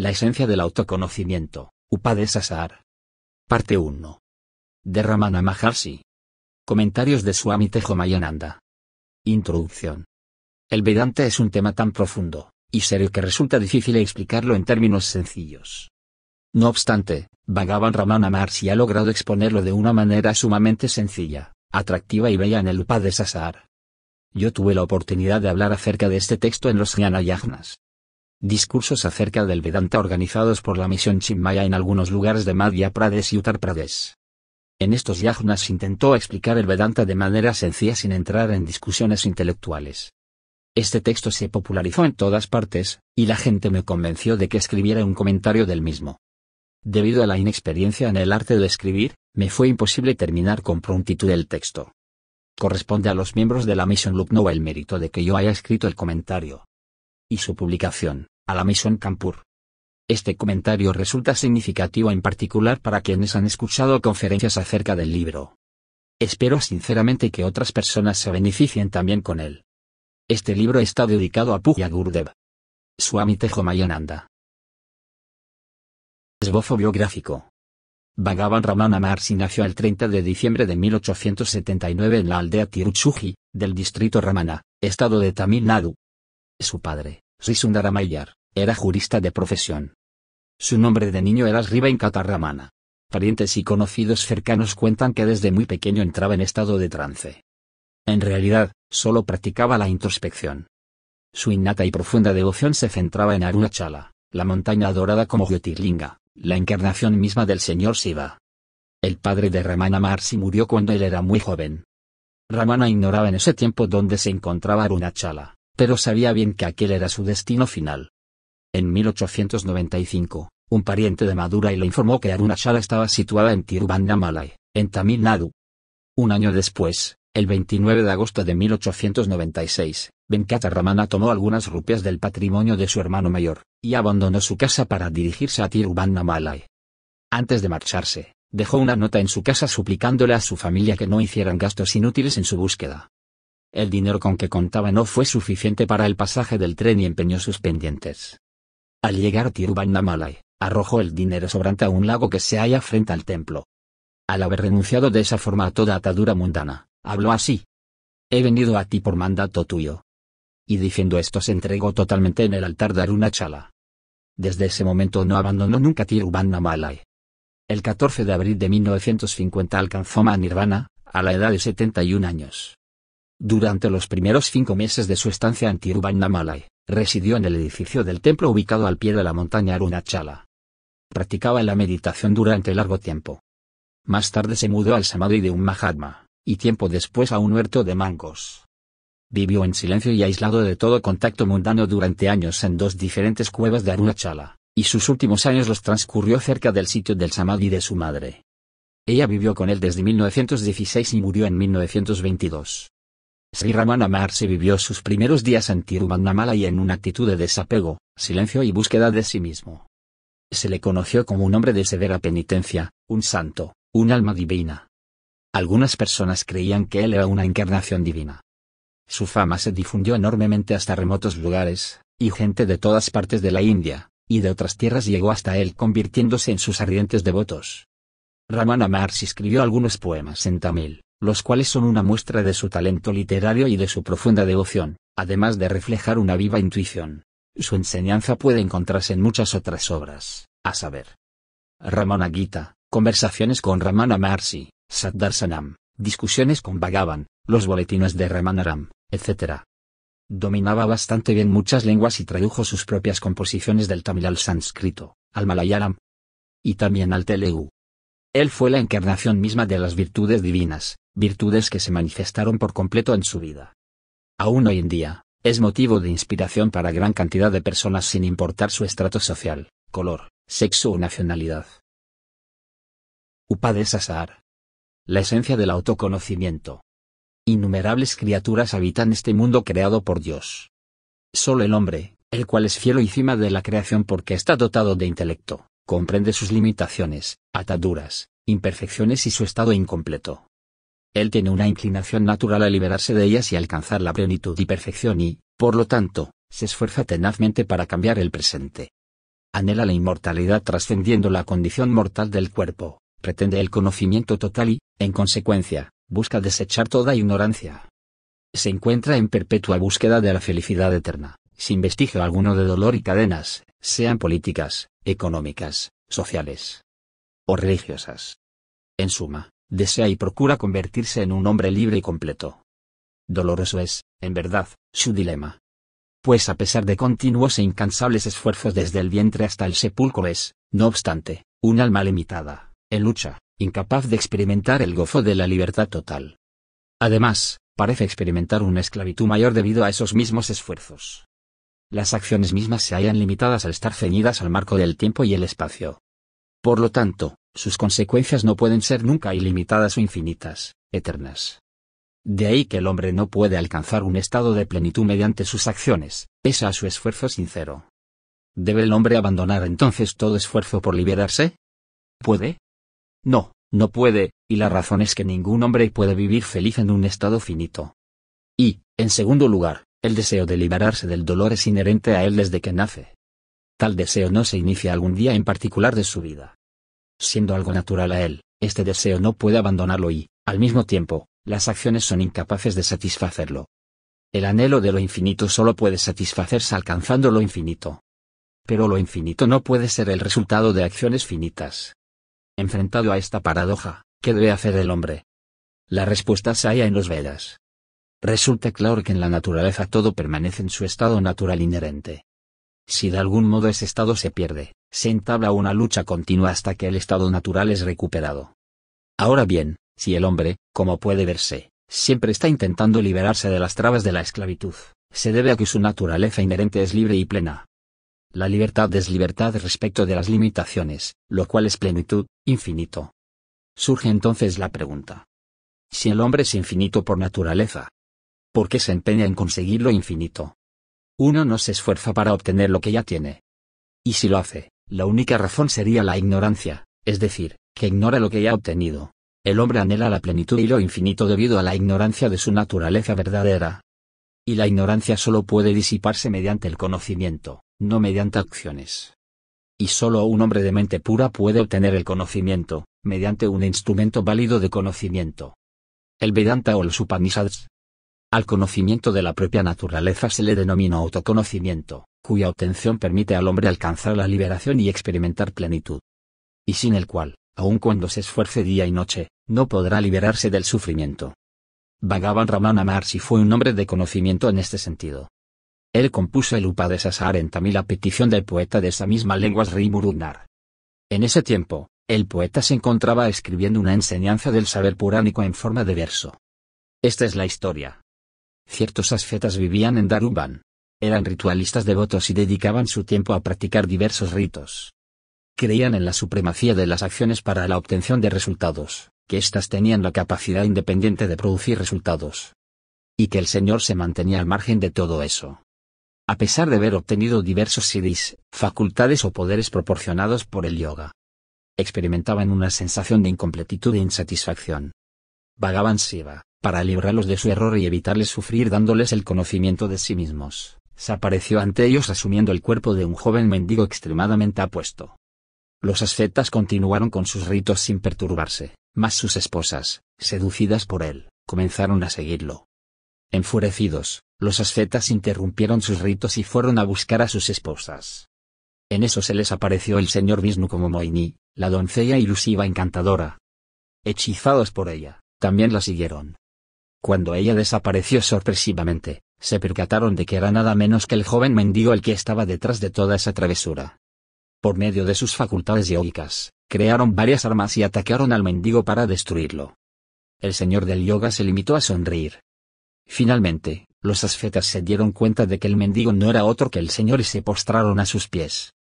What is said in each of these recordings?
La esencia del autoconocimiento, Upadesasar. Parte 1. De Ramana Maharshi. Comentarios de Swami Tejomayananda. Introducción. El Vedanta es un tema tan profundo, y serio que resulta difícil explicarlo en términos sencillos. No obstante, Bhagavan Ramana Maharshi ha logrado exponerlo de una manera sumamente sencilla, atractiva y bella en el Upadesasar. Yo tuve la oportunidad de hablar acerca de este texto en los Jnana Yajnas, discursos acerca del Vedanta organizados por la misión Chinmaya en algunos lugares de Madhya Pradesh y Uttar Pradesh. En estos yajnas intentó explicar el Vedanta de manera sencilla sin entrar en discusiones intelectuales. Este texto se popularizó en todas partes, y la gente me convenció de que escribiera un comentario del mismo. Debido a la inexperiencia en el arte de escribir, me fue imposible terminar con prontitud el texto. Corresponde a los miembros de la misión Lucknow el mérito de que yo haya escrito el comentario y su publicación, a la Maison Campur. Este comentario resulta significativo en particular para quienes han escuchado conferencias acerca del libro. Espero sinceramente que otras personas se beneficien también con él. Este libro está dedicado a Puja Gurdev. Swami Tejomayananda. Esbozo biográfico. Bhagavan Ramana Maharshi nació el 30 de diciembre de 1879 en la aldea Tiruchuji, del distrito Ramana, estado de Tamil Nadu, su padre, Mayar, era jurista de profesión. Su nombre de niño era Sriva Ramana. Parientes y conocidos cercanos cuentan que desde muy pequeño entraba en estado de trance. En realidad, solo practicaba la introspección. Su innata y profunda devoción se centraba en Arunachala, la montaña adorada como Jyotirlinga, la encarnación misma del señor Siva. El padre de Ramana Marsi murió cuando él era muy joven. Ramana ignoraba en ese tiempo dónde se encontraba Arunachala pero sabía bien que aquel era su destino final. En 1895, un pariente de y le informó que Arunachala estaba situada en Tiruvannamalai, en Tamil Nadu. Un año después, el 29 de agosto de 1896, Ramana tomó algunas rupias del patrimonio de su hermano mayor, y abandonó su casa para dirigirse a Tiruvannamalai. Antes de marcharse, dejó una nota en su casa suplicándole a su familia que no hicieran gastos inútiles en su búsqueda, el dinero con que contaba no fue suficiente para el pasaje del tren y empeñó sus pendientes. Al llegar a Tiruvannamalai, arrojó el dinero sobrante a un lago que se halla frente al templo. Al haber renunciado de esa forma a toda atadura mundana, habló así. He venido a ti por mandato tuyo. Y diciendo esto se entregó totalmente en el altar de Arunachala. Desde ese momento no abandonó nunca Tiruvannamalai. El 14 de abril de 1950 alcanzó Manirvana, a la edad de 71 años. Durante los primeros cinco meses de su estancia en Tiruvannamalai, residió en el edificio del templo ubicado al pie de la montaña Arunachala. Practicaba la meditación durante largo tiempo. Más tarde se mudó al samadhi de un Mahatma, y tiempo después a un huerto de mangos. Vivió en silencio y aislado de todo contacto mundano durante años en dos diferentes cuevas de Arunachala, y sus últimos años los transcurrió cerca del sitio del samadhi de su madre. Ella vivió con él desde 1916 y murió en 1922. Sri Ramana Maharshi vivió sus primeros días en y en una actitud de desapego, silencio y búsqueda de sí mismo. Se le conoció como un hombre de severa penitencia, un santo, un alma divina. Algunas personas creían que él era una encarnación divina. Su fama se difundió enormemente hasta remotos lugares, y gente de todas partes de la India, y de otras tierras llegó hasta él convirtiéndose en sus ardientes devotos. Ramana Maharshi escribió algunos poemas en tamil, los cuales son una muestra de su talento literario y de su profunda devoción, además de reflejar una viva intuición. Su enseñanza puede encontrarse en muchas otras obras, a saber. Ramana Gita, Conversaciones con Ramana Maharshi, Saddarsanam, Discusiones con Bhagavan, Los Boletines de Ramanaram, etc. Dominaba bastante bien muchas lenguas y tradujo sus propias composiciones del tamil al sánscrito, al malayalam y también al telugu. Él fue la encarnación misma de las virtudes divinas, virtudes que se manifestaron por completo en su vida. Aún hoy en día, es motivo de inspiración para gran cantidad de personas sin importar su estrato social, color, sexo o nacionalidad. upadesasar La esencia del autoconocimiento. Innumerables criaturas habitan este mundo creado por Dios. Solo el hombre, el cual es fiel encima de la creación porque está dotado de intelecto, comprende sus limitaciones, ataduras, imperfecciones y su estado incompleto. Él tiene una inclinación natural a liberarse de ellas y alcanzar la plenitud y perfección y, por lo tanto, se esfuerza tenazmente para cambiar el presente. Anhela la inmortalidad trascendiendo la condición mortal del cuerpo, pretende el conocimiento total y, en consecuencia, busca desechar toda ignorancia. Se encuentra en perpetua búsqueda de la felicidad eterna, sin vestigio alguno de dolor y cadenas, sean políticas, económicas, sociales o religiosas. En suma, desea y procura convertirse en un hombre libre y completo. Doloroso es, en verdad, su dilema. Pues a pesar de continuos e incansables esfuerzos desde el vientre hasta el sepulcro es, no obstante, un alma limitada, en lucha, incapaz de experimentar el gozo de la libertad total. Además, parece experimentar una esclavitud mayor debido a esos mismos esfuerzos. Las acciones mismas se hallan limitadas al estar ceñidas al marco del tiempo y el espacio. Por lo tanto, sus consecuencias no pueden ser nunca ilimitadas o infinitas, eternas. De ahí que el hombre no puede alcanzar un estado de plenitud mediante sus acciones, pese a su esfuerzo sincero. ¿Debe el hombre abandonar entonces todo esfuerzo por liberarse? ¿Puede? No, no puede, y la razón es que ningún hombre puede vivir feliz en un estado finito. Y, en segundo lugar, el deseo de liberarse del dolor es inherente a él desde que nace. Tal deseo no se inicia algún día en particular de su vida, siendo algo natural a él, este deseo no puede abandonarlo y, al mismo tiempo, las acciones son incapaces de satisfacerlo. El anhelo de lo infinito solo puede satisfacerse alcanzando lo infinito. Pero lo infinito no puede ser el resultado de acciones finitas. Enfrentado a esta paradoja, ¿qué debe hacer el hombre? La respuesta se halla en los Vedas. Resulta claro que en la naturaleza todo permanece en su estado natural inherente. Si de algún modo ese estado se pierde, se entabla una lucha continua hasta que el estado natural es recuperado. Ahora bien, si el hombre, como puede verse, siempre está intentando liberarse de las trabas de la esclavitud, se debe a que su naturaleza inherente es libre y plena. La libertad es libertad respecto de las limitaciones, lo cual es plenitud, infinito. Surge entonces la pregunta. Si el hombre es infinito por naturaleza, ¿por qué se empeña en conseguir lo infinito? Uno no se esfuerza para obtener lo que ya tiene. Y si lo hace, la única razón sería la ignorancia, es decir, que ignora lo que ya ha obtenido. El hombre anhela la plenitud y lo infinito debido a la ignorancia de su naturaleza verdadera. Y la ignorancia solo puede disiparse mediante el conocimiento, no mediante acciones. Y solo un hombre de mente pura puede obtener el conocimiento, mediante un instrumento válido de conocimiento. El Vedanta o el Upanishads, al conocimiento de la propia naturaleza se le denomina autoconocimiento, cuya obtención permite al hombre alcanzar la liberación y experimentar plenitud. Y sin el cual, aun cuando se esfuerce día y noche, no podrá liberarse del sufrimiento. Bhagavan Ramana Maharshi fue un hombre de conocimiento en este sentido. Él compuso el Upadesasar en tamil a petición del poeta de esa misma lengua Sri En ese tiempo, el poeta se encontraba escribiendo una enseñanza del saber puránico en forma de verso. Esta es la historia, Ciertos ascetas vivían en Daruban. Eran ritualistas devotos y dedicaban su tiempo a practicar diversos ritos. Creían en la supremacía de las acciones para la obtención de resultados, que éstas tenían la capacidad independiente de producir resultados. Y que el Señor se mantenía al margen de todo eso. A pesar de haber obtenido diversos siddhis, facultades o poderes proporcionados por el yoga, experimentaban una sensación de incompletitud e insatisfacción. Vagaban Siva, para librarlos de su error y evitarles sufrir dándoles el conocimiento de sí mismos, se apareció ante ellos asumiendo el cuerpo de un joven mendigo extremadamente apuesto. Los ascetas continuaron con sus ritos sin perturbarse, mas sus esposas, seducidas por él, comenzaron a seguirlo. Enfurecidos, los ascetas interrumpieron sus ritos y fueron a buscar a sus esposas. En eso se les apareció el señor Vishnu como Moini, la doncella ilusiva encantadora. Hechizados por ella, también la siguieron, cuando ella desapareció sorpresivamente, se percataron de que era nada menos que el joven mendigo el que estaba detrás de toda esa travesura. Por medio de sus facultades yógicas, crearon varias armas y atacaron al mendigo para destruirlo. El señor del yoga se limitó a sonreír. Finalmente, los asfetas se dieron cuenta de que el mendigo no era otro que el señor y se postraron a sus pies.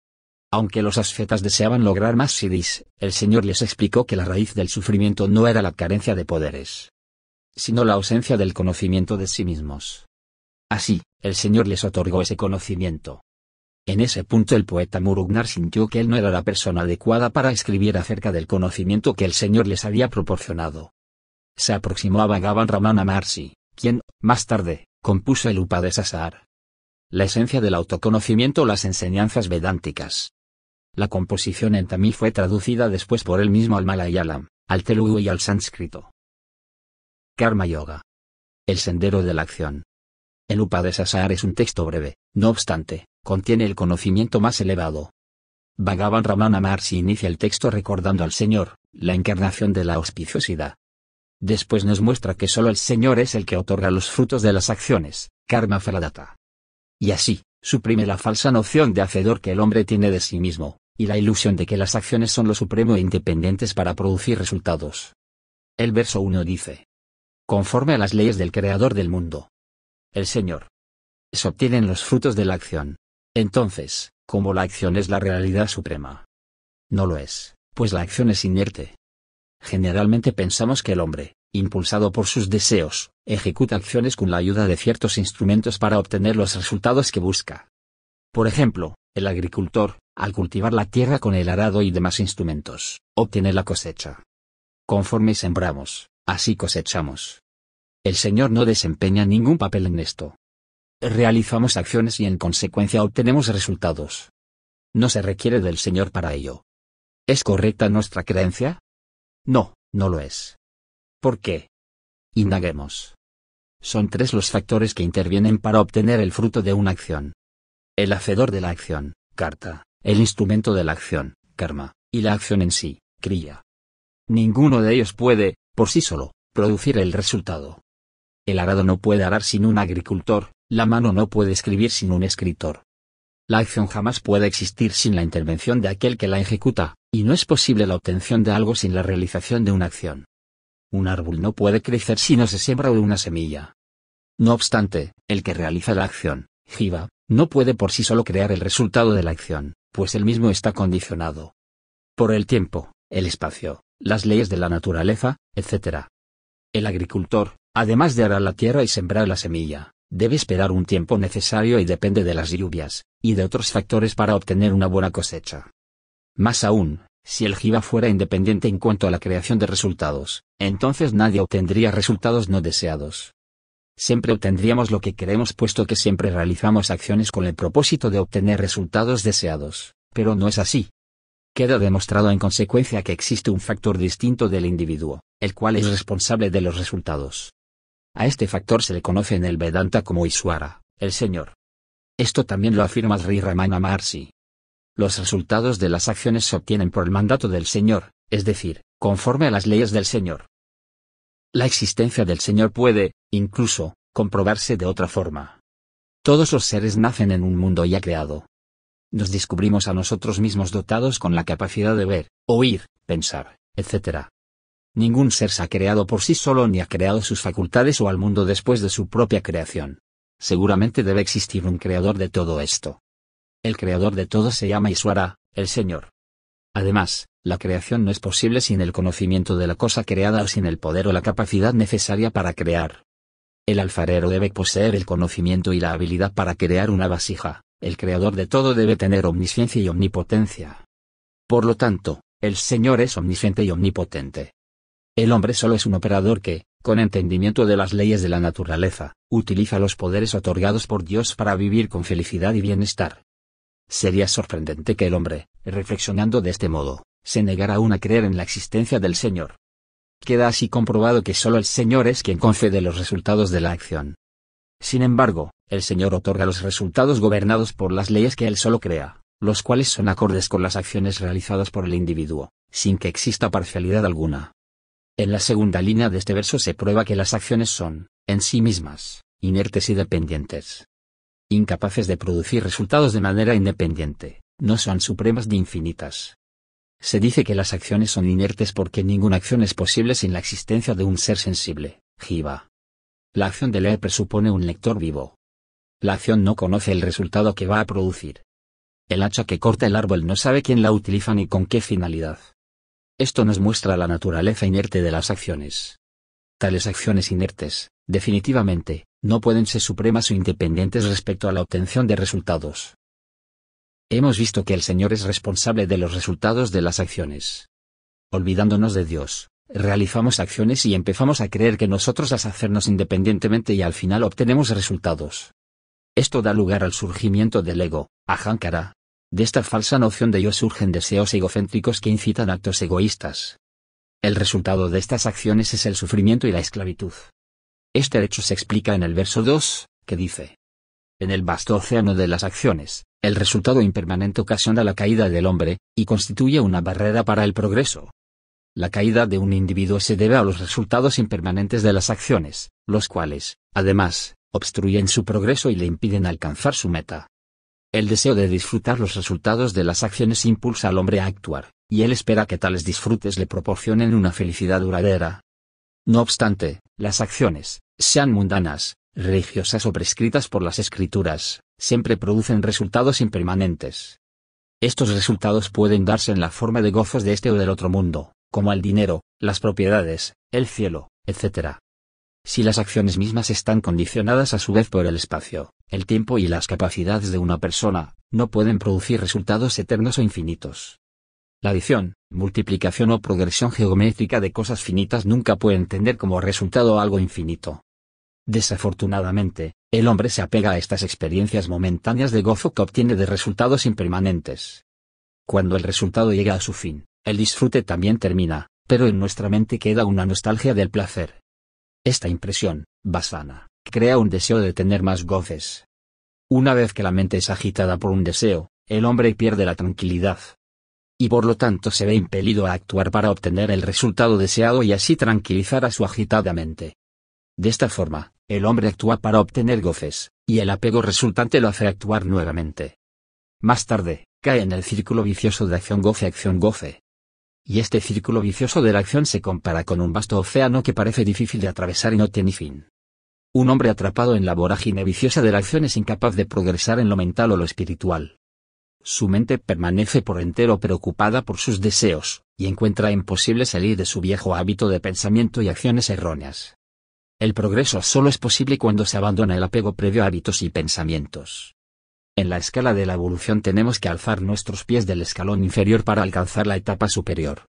Aunque los asfetas deseaban lograr más siddhis, el señor les explicó que la raíz del sufrimiento no era la carencia de poderes, sino la ausencia del conocimiento de sí mismos. Así, el Señor les otorgó ese conocimiento. En ese punto el poeta Murugnar sintió que él no era la persona adecuada para escribir acerca del conocimiento que el Señor les había proporcionado. Se aproximó a Bhagavan Ramana Marsi, quien, más tarde, compuso el Upadesasar. La esencia del autoconocimiento las enseñanzas vedánticas. La composición en tamil fue traducida después por él mismo al malayalam, al telugu y al sánscrito. Karma Yoga. El sendero de la acción. El Upadesasar es un texto breve, no obstante, contiene el conocimiento más elevado. Bhagavan Ramana Maharshi inicia el texto recordando al Señor, la encarnación de la auspiciosidad. Después nos muestra que solo el Señor es el que otorga los frutos de las acciones, karma faladata. Y así, suprime la falsa noción de hacedor que el hombre tiene de sí mismo, y la ilusión de que las acciones son lo supremo e independientes para producir resultados. El verso 1 dice, conforme a las leyes del Creador del mundo. El Señor. Se obtienen los frutos de la acción. Entonces, como la acción es la realidad suprema. No lo es, pues la acción es inerte. Generalmente pensamos que el hombre, impulsado por sus deseos, ejecuta acciones con la ayuda de ciertos instrumentos para obtener los resultados que busca. Por ejemplo, el agricultor, al cultivar la tierra con el arado y demás instrumentos, obtiene la cosecha. Conforme sembramos, Así cosechamos. El Señor no desempeña ningún papel en esto. Realizamos acciones y en consecuencia obtenemos resultados. No se requiere del Señor para ello. ¿Es correcta nuestra creencia? No, no lo es. ¿Por qué? Indaguemos. Son tres los factores que intervienen para obtener el fruto de una acción. El hacedor de la acción, carta, el instrumento de la acción, karma, y la acción en sí, cría. Ninguno de ellos puede, por sí solo, producir el resultado. El arado no puede arar sin un agricultor, la mano no puede escribir sin un escritor. La acción jamás puede existir sin la intervención de aquel que la ejecuta, y no es posible la obtención de algo sin la realización de una acción. Un árbol no puede crecer si no se siembra una semilla. No obstante, el que realiza la acción, jiva, no puede por sí solo crear el resultado de la acción, pues él mismo está condicionado. Por el tiempo, el espacio, las leyes de la naturaleza, etc. El agricultor, además de arar la tierra y sembrar la semilla, debe esperar un tiempo necesario y depende de las lluvias, y de otros factores para obtener una buena cosecha. Más aún, si el jiba fuera independiente en cuanto a la creación de resultados, entonces nadie obtendría resultados no deseados. Siempre obtendríamos lo que queremos puesto que siempre realizamos acciones con el propósito de obtener resultados deseados, pero no es así. Queda demostrado en consecuencia que existe un factor distinto del individuo, el cual es responsable de los resultados. A este factor se le conoce en el Vedanta como Iswara, el Señor. Esto también lo afirma Sri Ramana Maharshi. Los resultados de las acciones se obtienen por el mandato del Señor, es decir, conforme a las leyes del Señor. La existencia del Señor puede, incluso, comprobarse de otra forma. Todos los seres nacen en un mundo ya creado, nos descubrimos a nosotros mismos dotados con la capacidad de ver, oír, pensar, etc. Ningún ser se ha creado por sí solo ni ha creado sus facultades o al mundo después de su propia creación. Seguramente debe existir un creador de todo esto. El creador de todo se llama Iswara, el Señor. Además, la creación no es posible sin el conocimiento de la cosa creada o sin el poder o la capacidad necesaria para crear. El alfarero debe poseer el conocimiento y la habilidad para crear una vasija el creador de todo debe tener omnisciencia y omnipotencia. Por lo tanto, el Señor es omnisciente y omnipotente. El hombre solo es un operador que, con entendimiento de las leyes de la naturaleza, utiliza los poderes otorgados por Dios para vivir con felicidad y bienestar. Sería sorprendente que el hombre, reflexionando de este modo, se negara aún a creer en la existencia del Señor. Queda así comprobado que solo el Señor es quien concede los resultados de la acción. Sin embargo, el Señor otorga los resultados gobernados por las leyes que Él solo crea, los cuales son acordes con las acciones realizadas por el individuo, sin que exista parcialidad alguna. En la segunda línea de este verso se prueba que las acciones son, en sí mismas, inertes y dependientes. Incapaces de producir resultados de manera independiente, no son supremas ni infinitas. Se dice que las acciones son inertes porque ninguna acción es posible sin la existencia de un ser sensible, Jiva. La acción de leer presupone un lector vivo, la acción no conoce el resultado que va a producir. El hacha que corta el árbol no sabe quién la utiliza ni con qué finalidad. Esto nos muestra la naturaleza inerte de las acciones. Tales acciones inertes, definitivamente, no pueden ser supremas o independientes respecto a la obtención de resultados. Hemos visto que el Señor es responsable de los resultados de las acciones. Olvidándonos de Dios, realizamos acciones y empezamos a creer que nosotros las hacemos independientemente y al final obtenemos resultados. Esto da lugar al surgimiento del ego, ahankara. De esta falsa noción de yo surgen deseos egocéntricos que incitan actos egoístas. El resultado de estas acciones es el sufrimiento y la esclavitud. Este hecho se explica en el verso 2, que dice, En el vasto océano de las acciones, el resultado impermanente ocasiona la caída del hombre, y constituye una barrera para el progreso. La caída de un individuo se debe a los resultados impermanentes de las acciones, los cuales, además, obstruyen su progreso y le impiden alcanzar su meta. El deseo de disfrutar los resultados de las acciones impulsa al hombre a actuar, y él espera que tales disfrutes le proporcionen una felicidad duradera. No obstante, las acciones, sean mundanas, religiosas o prescritas por las escrituras, siempre producen resultados impermanentes. Estos resultados pueden darse en la forma de gozos de este o del otro mundo, como el dinero, las propiedades, el cielo, etc si las acciones mismas están condicionadas a su vez por el espacio, el tiempo y las capacidades de una persona, no pueden producir resultados eternos o infinitos. La adición, multiplicación o progresión geométrica de cosas finitas nunca puede entender como resultado algo infinito. Desafortunadamente, el hombre se apega a estas experiencias momentáneas de gozo que obtiene de resultados impermanentes. Cuando el resultado llega a su fin, el disfrute también termina, pero en nuestra mente queda una nostalgia del placer, esta impresión, basana, crea un deseo de tener más goces. Una vez que la mente es agitada por un deseo, el hombre pierde la tranquilidad. Y por lo tanto se ve impelido a actuar para obtener el resultado deseado y así tranquilizar a su agitada mente. De esta forma, el hombre actúa para obtener goces, y el apego resultante lo hace actuar nuevamente. Más tarde, cae en el círculo vicioso de acción-goce-acción-goce y este círculo vicioso de la acción se compara con un vasto océano que parece difícil de atravesar y no tiene fin. Un hombre atrapado en la vorágine viciosa de la acción es incapaz de progresar en lo mental o lo espiritual. Su mente permanece por entero preocupada por sus deseos, y encuentra imposible salir de su viejo hábito de pensamiento y acciones erróneas. El progreso solo es posible cuando se abandona el apego previo a hábitos y pensamientos. En la escala de la evolución tenemos que alzar nuestros pies del escalón inferior para alcanzar la etapa superior.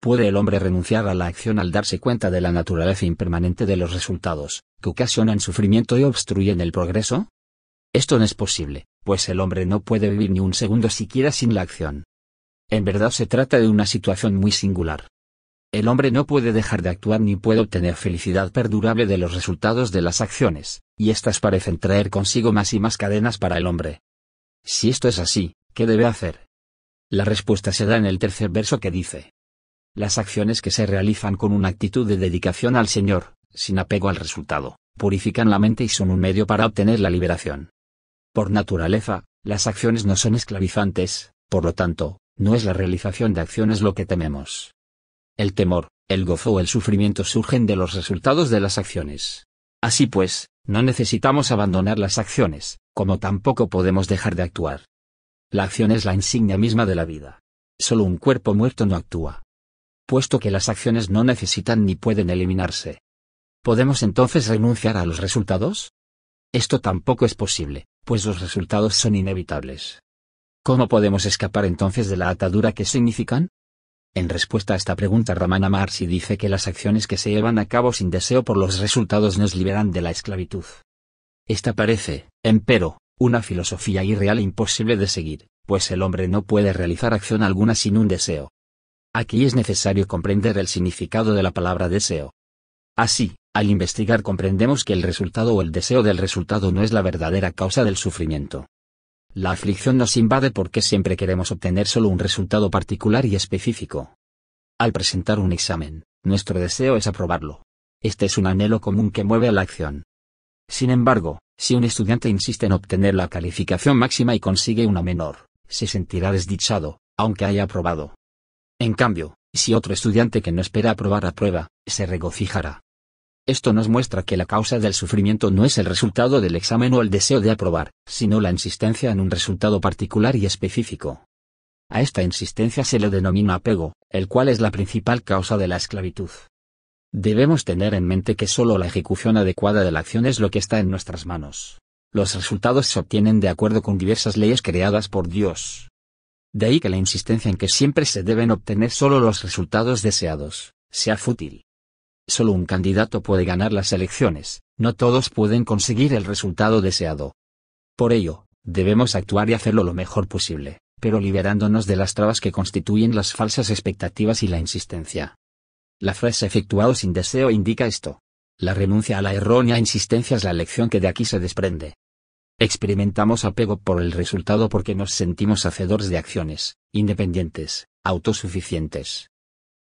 ¿Puede el hombre renunciar a la acción al darse cuenta de la naturaleza impermanente de los resultados, que ocasionan sufrimiento y obstruyen el progreso? Esto no es posible, pues el hombre no puede vivir ni un segundo siquiera sin la acción. En verdad se trata de una situación muy singular, el hombre no puede dejar de actuar ni puede obtener felicidad perdurable de los resultados de las acciones, y éstas parecen traer consigo más y más cadenas para el hombre. Si esto es así, ¿qué debe hacer? La respuesta se da en el tercer verso que dice. Las acciones que se realizan con una actitud de dedicación al Señor, sin apego al resultado, purifican la mente y son un medio para obtener la liberación. Por naturaleza, las acciones no son esclavizantes, por lo tanto, no es la realización de acciones lo que tememos, el temor, el gozo o el sufrimiento surgen de los resultados de las acciones. Así pues, no necesitamos abandonar las acciones, como tampoco podemos dejar de actuar. La acción es la insignia misma de la vida. Solo un cuerpo muerto no actúa. Puesto que las acciones no necesitan ni pueden eliminarse. ¿Podemos entonces renunciar a los resultados? Esto tampoco es posible, pues los resultados son inevitables. ¿Cómo podemos escapar entonces de la atadura que significan? En respuesta a esta pregunta Ramana Marsi dice que las acciones que se llevan a cabo sin deseo por los resultados nos liberan de la esclavitud. Esta parece, empero, una filosofía irreal e imposible de seguir, pues el hombre no puede realizar acción alguna sin un deseo. Aquí es necesario comprender el significado de la palabra deseo. Así, al investigar comprendemos que el resultado o el deseo del resultado no es la verdadera causa del sufrimiento, la aflicción nos invade porque siempre queremos obtener solo un resultado particular y específico. Al presentar un examen, nuestro deseo es aprobarlo. Este es un anhelo común que mueve a la acción. Sin embargo, si un estudiante insiste en obtener la calificación máxima y consigue una menor, se sentirá desdichado, aunque haya aprobado. En cambio, si otro estudiante que no espera aprobar aprueba, se regocijará. Esto nos muestra que la causa del sufrimiento no es el resultado del examen o el deseo de aprobar, sino la insistencia en un resultado particular y específico. A esta insistencia se le denomina apego, el cual es la principal causa de la esclavitud. Debemos tener en mente que solo la ejecución adecuada de la acción es lo que está en nuestras manos. Los resultados se obtienen de acuerdo con diversas leyes creadas por Dios. De ahí que la insistencia en que siempre se deben obtener solo los resultados deseados, sea fútil. Solo un candidato puede ganar las elecciones, no todos pueden conseguir el resultado deseado. Por ello, debemos actuar y hacerlo lo mejor posible, pero liberándonos de las trabas que constituyen las falsas expectativas y la insistencia. La frase efectuado sin deseo indica esto. La renuncia a la errónea insistencia es la elección que de aquí se desprende. Experimentamos apego por el resultado porque nos sentimos hacedores de acciones, independientes, autosuficientes.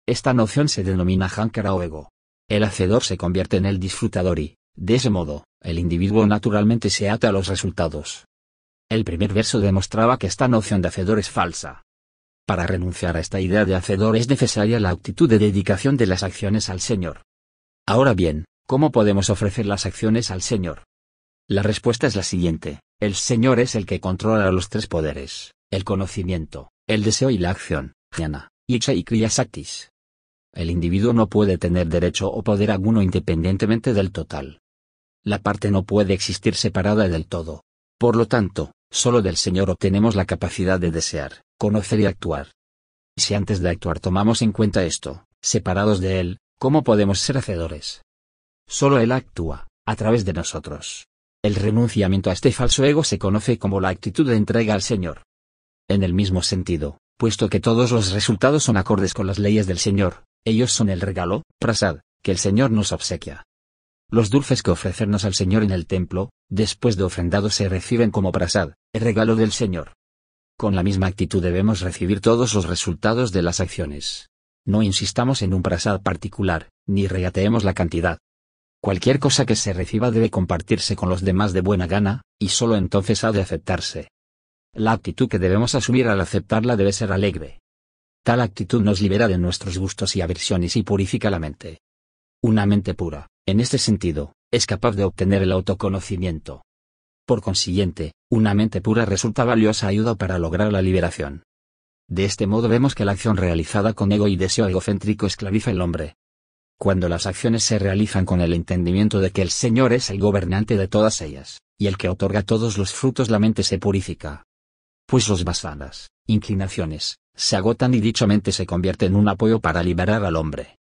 Esta noción se denomina Hankara o ego. El hacedor se convierte en el disfrutador y, de ese modo, el individuo naturalmente se ata a los resultados. El primer verso demostraba que esta noción de hacedor es falsa. Para renunciar a esta idea de hacedor es necesaria la actitud de dedicación de las acciones al Señor. Ahora bien, ¿cómo podemos ofrecer las acciones al Señor? La respuesta es la siguiente, el Señor es el que controla los tres poderes, el conocimiento, el deseo y la acción, jnana, icha y kriya el individuo no puede tener derecho o poder alguno independientemente del total. La parte no puede existir separada del todo. Por lo tanto, solo del Señor obtenemos la capacidad de desear, conocer y actuar. Si antes de actuar tomamos en cuenta esto, separados de Él, ¿cómo podemos ser hacedores? Solo Él actúa, a través de nosotros. El renunciamiento a este falso ego se conoce como la actitud de entrega al Señor. En el mismo sentido, puesto que todos los resultados son acordes con las leyes del Señor, ellos son el regalo, prasad, que el Señor nos obsequia. Los dulces que ofrecernos al Señor en el templo, después de ofrendados se reciben como prasad, el regalo del Señor. Con la misma actitud debemos recibir todos los resultados de las acciones. No insistamos en un prasad particular, ni regateemos la cantidad. Cualquier cosa que se reciba debe compartirse con los demás de buena gana, y solo entonces ha de aceptarse. La actitud que debemos asumir al aceptarla debe ser alegre, Tal actitud nos libera de nuestros gustos y aversiones y purifica la mente. Una mente pura, en este sentido, es capaz de obtener el autoconocimiento. Por consiguiente, una mente pura resulta valiosa ayuda para lograr la liberación. De este modo vemos que la acción realizada con ego y deseo egocéntrico esclaviza al hombre. Cuando las acciones se realizan con el entendimiento de que el Señor es el gobernante de todas ellas, y el que otorga todos los frutos la mente se purifica, pues los bastanas, inclinaciones, se agotan y dichamente se convierte en un apoyo para liberar al hombre.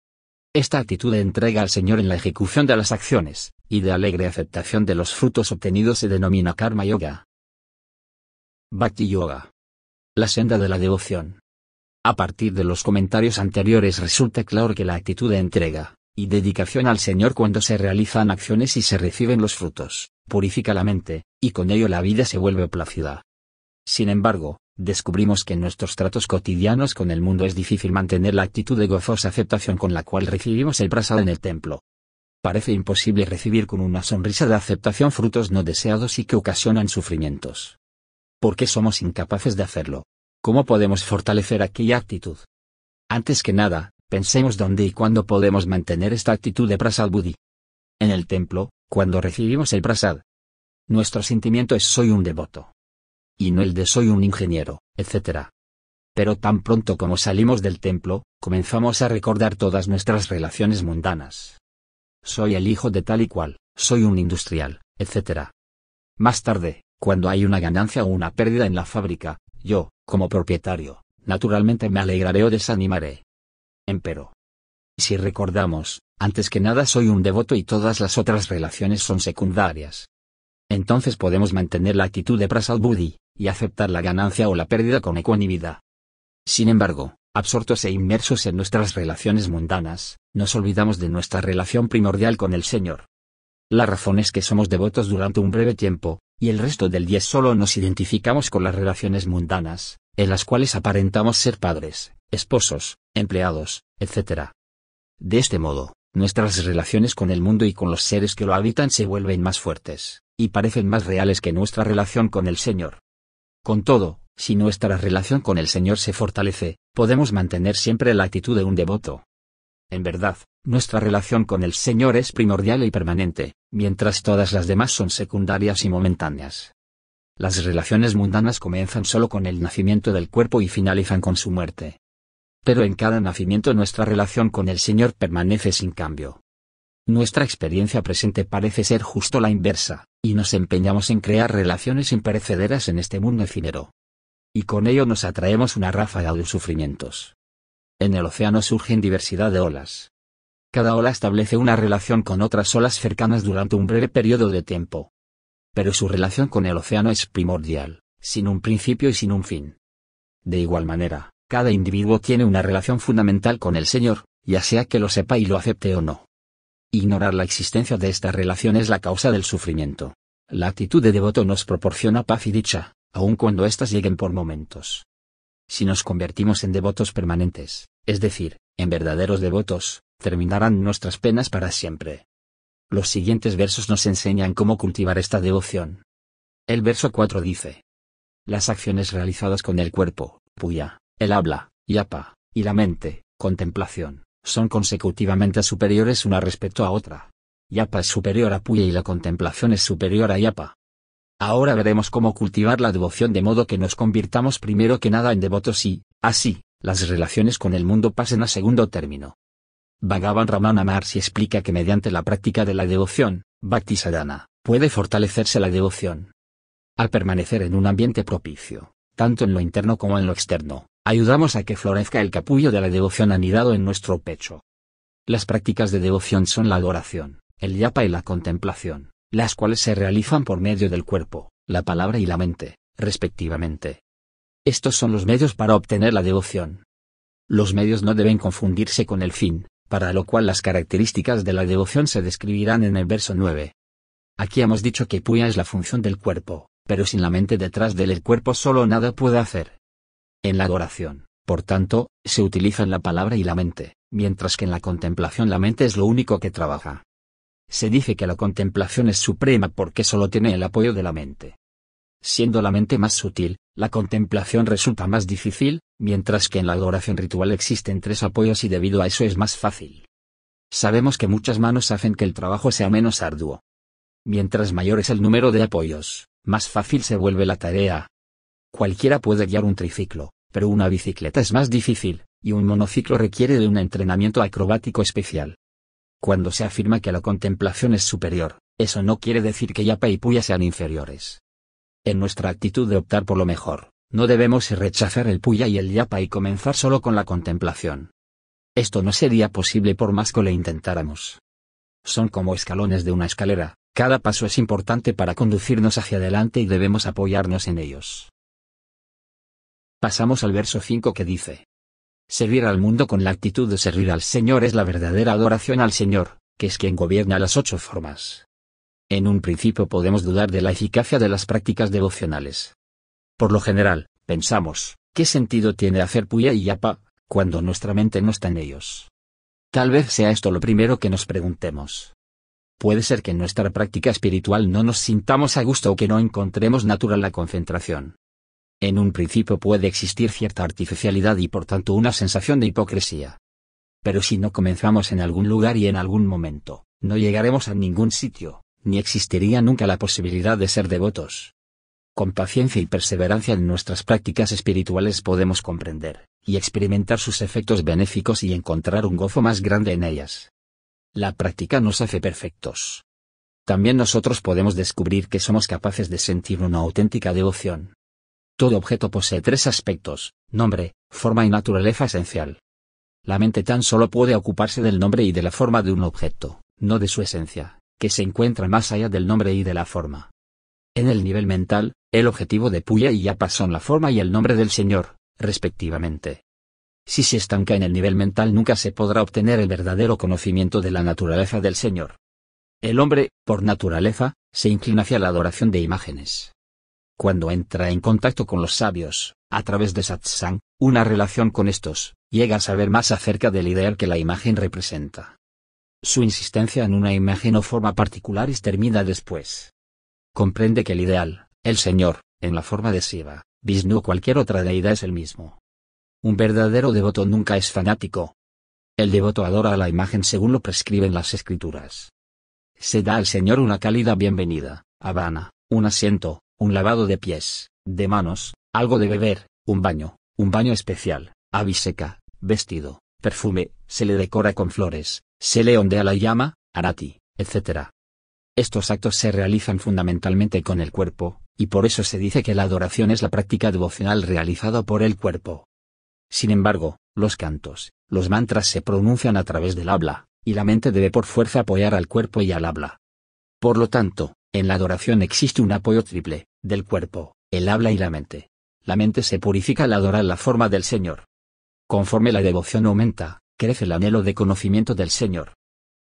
Esta actitud de entrega al Señor en la ejecución de las acciones, y de alegre aceptación de los frutos obtenidos se denomina Karma Yoga. Bhakti Yoga. La senda de la devoción. A partir de los comentarios anteriores resulta claro que la actitud de entrega, y dedicación al Señor cuando se realizan acciones y se reciben los frutos, purifica la mente, y con ello la vida se vuelve plácida, sin embargo, descubrimos que en nuestros tratos cotidianos con el mundo es difícil mantener la actitud de gozosa aceptación con la cual recibimos el prasad en el templo. Parece imposible recibir con una sonrisa de aceptación frutos no deseados y que ocasionan sufrimientos. ¿Por qué somos incapaces de hacerlo? ¿Cómo podemos fortalecer aquella actitud? Antes que nada, pensemos dónde y cuándo podemos mantener esta actitud de prasad buddhi. En el templo, cuando recibimos el prasad. Nuestro sentimiento es soy un devoto y no el de soy un ingeniero, etc. Pero tan pronto como salimos del templo, comenzamos a recordar todas nuestras relaciones mundanas. Soy el hijo de tal y cual, soy un industrial, etc. Más tarde, cuando hay una ganancia o una pérdida en la fábrica, yo, como propietario, naturalmente me alegraré o desanimaré. Empero. Si recordamos, antes que nada soy un devoto y todas las otras relaciones son secundarias. Entonces podemos mantener la actitud de Prasad Buddhi, y aceptar la ganancia o la pérdida con ecuanimidad. Sin embargo, absortos e inmersos en nuestras relaciones mundanas, nos olvidamos de nuestra relación primordial con el Señor. La razón es que somos devotos durante un breve tiempo, y el resto del día solo nos identificamos con las relaciones mundanas, en las cuales aparentamos ser padres, esposos, empleados, etc. De este modo, nuestras relaciones con el mundo y con los seres que lo habitan se vuelven más fuertes, y parecen más reales que nuestra relación con el Señor. Con todo, si nuestra relación con el Señor se fortalece, podemos mantener siempre la actitud de un devoto. En verdad, nuestra relación con el Señor es primordial y permanente, mientras todas las demás son secundarias y momentáneas. Las relaciones mundanas comienzan solo con el nacimiento del cuerpo y finalizan con su muerte. Pero en cada nacimiento nuestra relación con el Señor permanece sin cambio. Nuestra experiencia presente parece ser justo la inversa y nos empeñamos en crear relaciones imperecederas en este mundo efímero. Y con ello nos atraemos una ráfaga de sufrimientos. En el océano surgen diversidad de olas. Cada ola establece una relación con otras olas cercanas durante un breve periodo de tiempo. Pero su relación con el océano es primordial, sin un principio y sin un fin. De igual manera, cada individuo tiene una relación fundamental con el Señor, ya sea que lo sepa y lo acepte o no. Ignorar la existencia de esta relación es la causa del sufrimiento. La actitud de devoto nos proporciona paz y dicha, aun cuando éstas lleguen por momentos. Si nos convertimos en devotos permanentes, es decir, en verdaderos devotos, terminarán nuestras penas para siempre. Los siguientes versos nos enseñan cómo cultivar esta devoción. El verso 4 dice, Las acciones realizadas con el cuerpo, puya, el habla, yapa, y la mente, contemplación, son consecutivamente superiores una respecto a otra. Yapa es superior a Puya y la contemplación es superior a Yapa. Ahora veremos cómo cultivar la devoción de modo que nos convirtamos primero que nada en devotos y, así, las relaciones con el mundo pasen a segundo término. Bhagavan Ramana Maharshi explica que mediante la práctica de la devoción, Bhakti Sadhana, puede fortalecerse la devoción. Al permanecer en un ambiente propicio, tanto en lo interno como en lo externo, ayudamos a que florezca el capullo de la devoción anidado en nuestro pecho. Las prácticas de devoción son la adoración, el yapa y la contemplación, las cuales se realizan por medio del cuerpo, la palabra y la mente, respectivamente. Estos son los medios para obtener la devoción. Los medios no deben confundirse con el fin, para lo cual las características de la devoción se describirán en el verso 9. Aquí hemos dicho que puya es la función del cuerpo, pero sin la mente detrás del cuerpo solo nada puede hacer. En la adoración, por tanto, se utilizan la palabra y la mente, mientras que en la contemplación la mente es lo único que trabaja. Se dice que la contemplación es suprema porque solo tiene el apoyo de la mente. Siendo la mente más sutil, la contemplación resulta más difícil, mientras que en la adoración ritual existen tres apoyos y debido a eso es más fácil. Sabemos que muchas manos hacen que el trabajo sea menos arduo. Mientras mayor es el número de apoyos, más fácil se vuelve la tarea. Cualquiera puede guiar un triciclo, pero una bicicleta es más difícil, y un monociclo requiere de un entrenamiento acrobático especial. Cuando se afirma que la contemplación es superior, eso no quiere decir que Yapa y Puya sean inferiores. En nuestra actitud de optar por lo mejor, no debemos rechazar el Puya y el Yapa y comenzar solo con la contemplación. Esto no sería posible por más que lo intentáramos. Son como escalones de una escalera, cada paso es importante para conducirnos hacia adelante y debemos apoyarnos en ellos. Pasamos al verso 5 que dice, Servir al mundo con la actitud de servir al Señor es la verdadera adoración al Señor, que es quien gobierna las ocho formas. En un principio podemos dudar de la eficacia de las prácticas devocionales. Por lo general, pensamos, ¿qué sentido tiene hacer puya y yapa, cuando nuestra mente no está en ellos? Tal vez sea esto lo primero que nos preguntemos. Puede ser que en nuestra práctica espiritual no nos sintamos a gusto o que no encontremos natural la concentración. En un principio puede existir cierta artificialidad y por tanto una sensación de hipocresía. Pero si no comenzamos en algún lugar y en algún momento, no llegaremos a ningún sitio, ni existiría nunca la posibilidad de ser devotos. Con paciencia y perseverancia en nuestras prácticas espirituales podemos comprender, y experimentar sus efectos benéficos y encontrar un gozo más grande en ellas. La práctica nos hace perfectos. También nosotros podemos descubrir que somos capaces de sentir una auténtica devoción, todo objeto posee tres aspectos, nombre, forma y naturaleza esencial. La mente tan solo puede ocuparse del nombre y de la forma de un objeto, no de su esencia, que se encuentra más allá del nombre y de la forma. En el nivel mental, el objetivo de Puya y Yapa son la forma y el nombre del Señor, respectivamente. Si se estanca en el nivel mental nunca se podrá obtener el verdadero conocimiento de la naturaleza del Señor. El hombre, por naturaleza, se inclina hacia la adoración de imágenes. Cuando entra en contacto con los sabios, a través de satsang, una relación con estos, llega a saber más acerca del ideal que la imagen representa. Su insistencia en una imagen o forma particular termina después. Comprende que el ideal, el Señor, en la forma de Shiva, Vishnu o cualquier otra deidad es el mismo. Un verdadero devoto nunca es fanático. El devoto adora a la imagen según lo prescriben las escrituras. Se da al Señor una cálida bienvenida, Habana, un asiento, un lavado de pies, de manos, algo de beber, un baño, un baño especial, aviseca, vestido, perfume, se le decora con flores, se le ondea la llama, arati, etc. Estos actos se realizan fundamentalmente con el cuerpo, y por eso se dice que la adoración es la práctica devocional realizada por el cuerpo. Sin embargo, los cantos, los mantras se pronuncian a través del habla, y la mente debe por fuerza apoyar al cuerpo y al habla. Por lo tanto, en la adoración existe un apoyo triple, del cuerpo, el habla y la mente. La mente se purifica al adorar la forma del Señor. Conforme la devoción aumenta, crece el anhelo de conocimiento del Señor.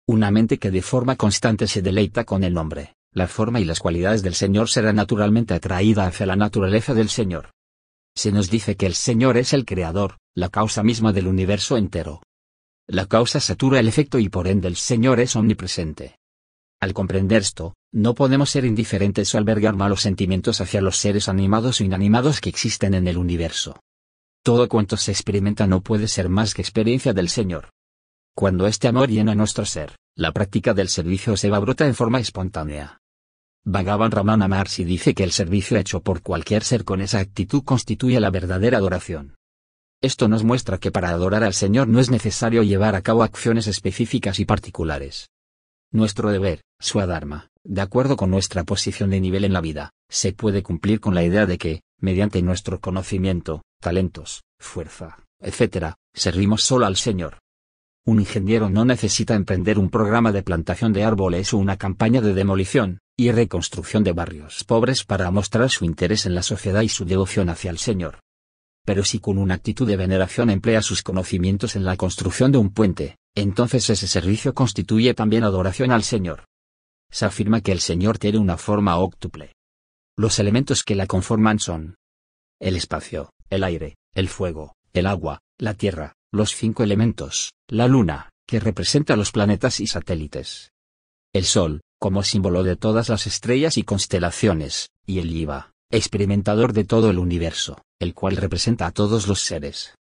Una mente que de forma constante se deleita con el nombre, la forma y las cualidades del Señor será naturalmente atraída hacia la naturaleza del Señor. Se nos dice que el Señor es el Creador, la causa misma del universo entero. La causa satura el efecto y por ende el Señor es omnipresente. Al comprender esto, no podemos ser indiferentes o albergar malos sentimientos hacia los seres animados o inanimados que existen en el universo. Todo cuanto se experimenta no puede ser más que experiencia del Señor. Cuando este amor llena nuestro ser, la práctica del servicio se va brota en forma espontánea. Bhagavan Ramana Maharshi dice que el servicio hecho por cualquier ser con esa actitud constituye la verdadera adoración. Esto nos muestra que para adorar al Señor no es necesario llevar a cabo acciones específicas y particulares. Nuestro deber, su adharma, de acuerdo con nuestra posición de nivel en la vida, se puede cumplir con la idea de que, mediante nuestro conocimiento, talentos, fuerza, etc., servimos solo al Señor. Un ingeniero no necesita emprender un programa de plantación de árboles o una campaña de demolición y reconstrucción de barrios pobres para mostrar su interés en la sociedad y su devoción hacia el Señor. Pero si con una actitud de veneración emplea sus conocimientos en la construcción de un puente, entonces ese servicio constituye también adoración al Señor se afirma que el Señor tiene una forma óctuple. Los elementos que la conforman son el espacio, el aire, el fuego, el agua, la tierra, los cinco elementos, la luna, que representa los planetas y satélites, el sol, como símbolo de todas las estrellas y constelaciones, y el yiva, experimentador de todo el universo, el cual representa a todos los seres.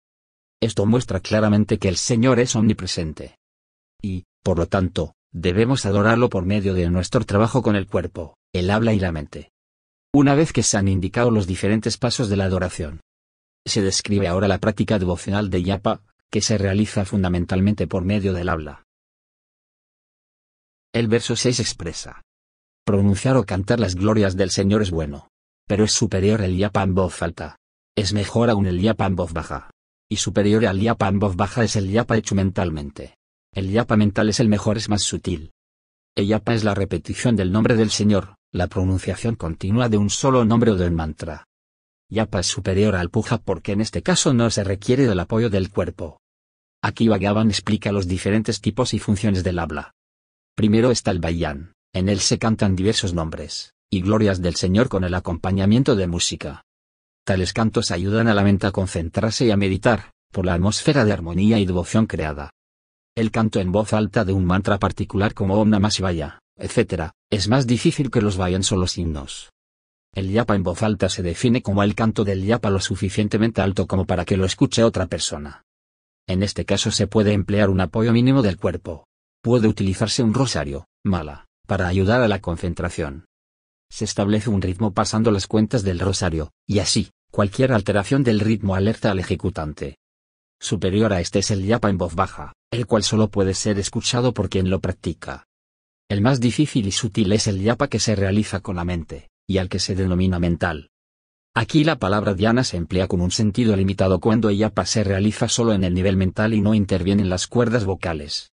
Esto muestra claramente que el Señor es omnipresente. Y, por lo tanto, Debemos adorarlo por medio de nuestro trabajo con el cuerpo, el habla y la mente. Una vez que se han indicado los diferentes pasos de la adoración, se describe ahora la práctica devocional de Yapa, que se realiza fundamentalmente por medio del habla. El verso 6 expresa. Pronunciar o cantar las glorias del Señor es bueno. Pero es superior el Yapa en voz alta. Es mejor aún el Yapa en voz baja. Y superior al Yapa en voz baja es el Yapa hecho mentalmente. El yapa mental es el mejor, es más sutil. El yapa es la repetición del nombre del Señor, la pronunciación continua de un solo nombre o del mantra. Yapa es superior al puja porque en este caso no se requiere del apoyo del cuerpo. Aquí Bhagavan explica los diferentes tipos y funciones del habla. Primero está el bayan, en él se cantan diversos nombres y glorias del Señor con el acompañamiento de música. Tales cantos ayudan a la mente a concentrarse y a meditar, por la atmósfera de armonía y devoción creada. El canto en voz alta de un mantra particular como Om Namah Shivaya, etc., es más difícil que los vayan solo los himnos. El yapa en voz alta se define como el canto del yapa lo suficientemente alto como para que lo escuche otra persona. En este caso se puede emplear un apoyo mínimo del cuerpo. Puede utilizarse un rosario, mala, para ayudar a la concentración. Se establece un ritmo pasando las cuentas del rosario, y así, cualquier alteración del ritmo alerta al ejecutante. Superior a este es el yapa en voz baja, el cual solo puede ser escuchado por quien lo practica. El más difícil y sutil es el yapa que se realiza con la mente, y al que se denomina mental. Aquí la palabra diana se emplea con un sentido limitado cuando el yapa se realiza solo en el nivel mental y no intervienen las cuerdas vocales.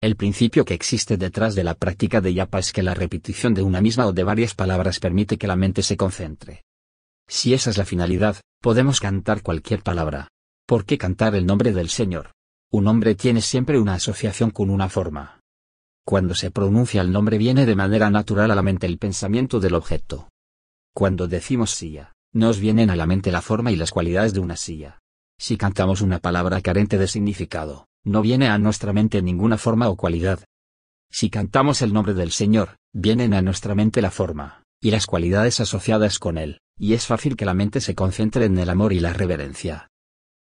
El principio que existe detrás de la práctica de yapa es que la repetición de una misma o de varias palabras permite que la mente se concentre. Si esa es la finalidad, podemos cantar cualquier palabra, ¿Por qué cantar el nombre del Señor? Un nombre tiene siempre una asociación con una forma. Cuando se pronuncia el nombre viene de manera natural a la mente el pensamiento del objeto. Cuando decimos silla, nos vienen a la mente la forma y las cualidades de una silla. Si cantamos una palabra carente de significado, no viene a nuestra mente ninguna forma o cualidad. Si cantamos el nombre del Señor, vienen a nuestra mente la forma, y las cualidades asociadas con él, y es fácil que la mente se concentre en el amor y la reverencia.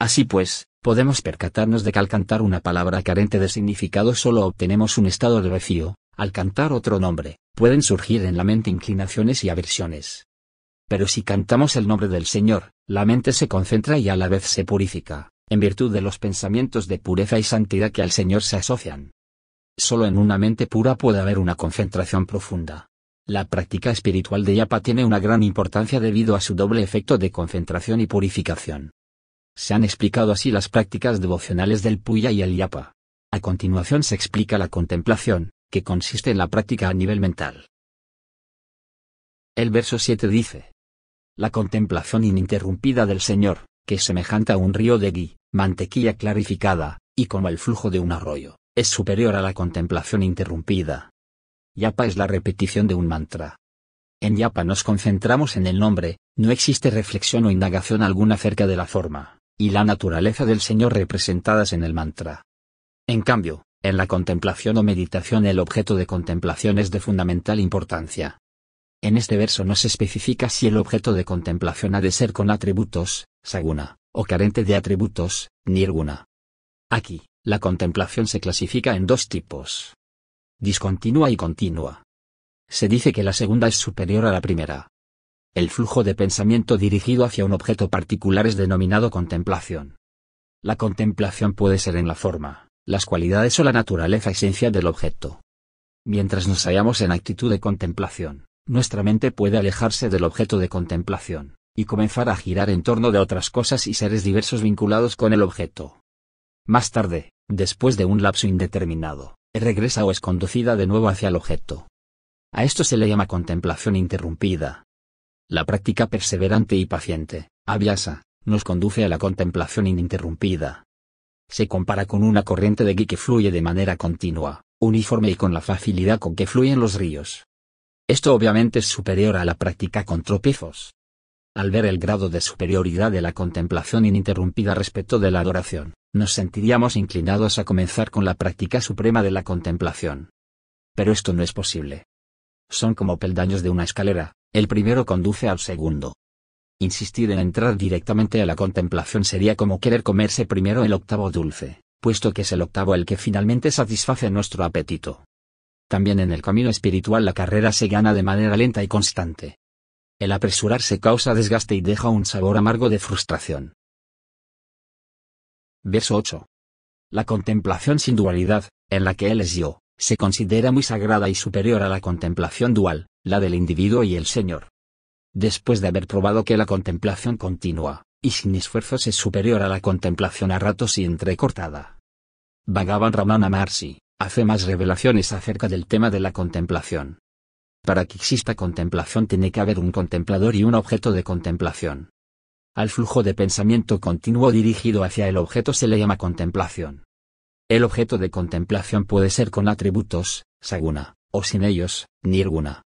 Así pues, podemos percatarnos de que al cantar una palabra carente de significado solo obtenemos un estado de vacío, al cantar otro nombre, pueden surgir en la mente inclinaciones y aversiones. Pero si cantamos el nombre del Señor, la mente se concentra y a la vez se purifica, en virtud de los pensamientos de pureza y santidad que al Señor se asocian. Solo en una mente pura puede haber una concentración profunda. La práctica espiritual de Yapa tiene una gran importancia debido a su doble efecto de concentración y purificación. Se han explicado así las prácticas devocionales del Puya y el Yapa. A continuación se explica la contemplación, que consiste en la práctica a nivel mental. El verso 7 dice, La contemplación ininterrumpida del Señor, que es semejante a un río de gui, mantequilla clarificada, y como el flujo de un arroyo, es superior a la contemplación interrumpida. Yapa es la repetición de un mantra. En Yapa nos concentramos en el nombre, no existe reflexión o indagación alguna acerca de la forma y la naturaleza del Señor representadas en el mantra. En cambio, en la contemplación o meditación el objeto de contemplación es de fundamental importancia. En este verso no se especifica si el objeto de contemplación ha de ser con atributos, saguna, o carente de atributos, nirguna. Aquí, la contemplación se clasifica en dos tipos. Discontinua y continua. Se dice que la segunda es superior a la primera. El flujo de pensamiento dirigido hacia un objeto particular es denominado contemplación. La contemplación puede ser en la forma, las cualidades o la naturaleza esencial del objeto. Mientras nos hallamos en actitud de contemplación, nuestra mente puede alejarse del objeto de contemplación, y comenzar a girar en torno de otras cosas y seres diversos vinculados con el objeto. Más tarde, después de un lapso indeterminado, regresa o es conducida de nuevo hacia el objeto. A esto se le llama contemplación interrumpida, la práctica perseverante y paciente, aviasa, nos conduce a la contemplación ininterrumpida. Se compara con una corriente de gui que fluye de manera continua, uniforme y con la facilidad con que fluyen los ríos. Esto obviamente es superior a la práctica con tropiezos. Al ver el grado de superioridad de la contemplación ininterrumpida respecto de la adoración, nos sentiríamos inclinados a comenzar con la práctica suprema de la contemplación. Pero esto no es posible. Son como peldaños de una escalera, el primero conduce al segundo. Insistir en entrar directamente a la contemplación sería como querer comerse primero el octavo dulce, puesto que es el octavo el que finalmente satisface nuestro apetito. También en el camino espiritual la carrera se gana de manera lenta y constante. El apresurarse causa desgaste y deja un sabor amargo de frustración. Verso 8. La contemplación sin dualidad, en la que Él es yo, se considera muy sagrada y superior a la contemplación dual, la del individuo y el Señor. Después de haber probado que la contemplación continua, y sin esfuerzos es superior a la contemplación a ratos y entrecortada. Bhagavan Ramana Marsi hace más revelaciones acerca del tema de la contemplación. Para que exista contemplación tiene que haber un contemplador y un objeto de contemplación. Al flujo de pensamiento continuo dirigido hacia el objeto se le llama contemplación. El objeto de contemplación puede ser con atributos, saguna, o sin ellos, nirguna.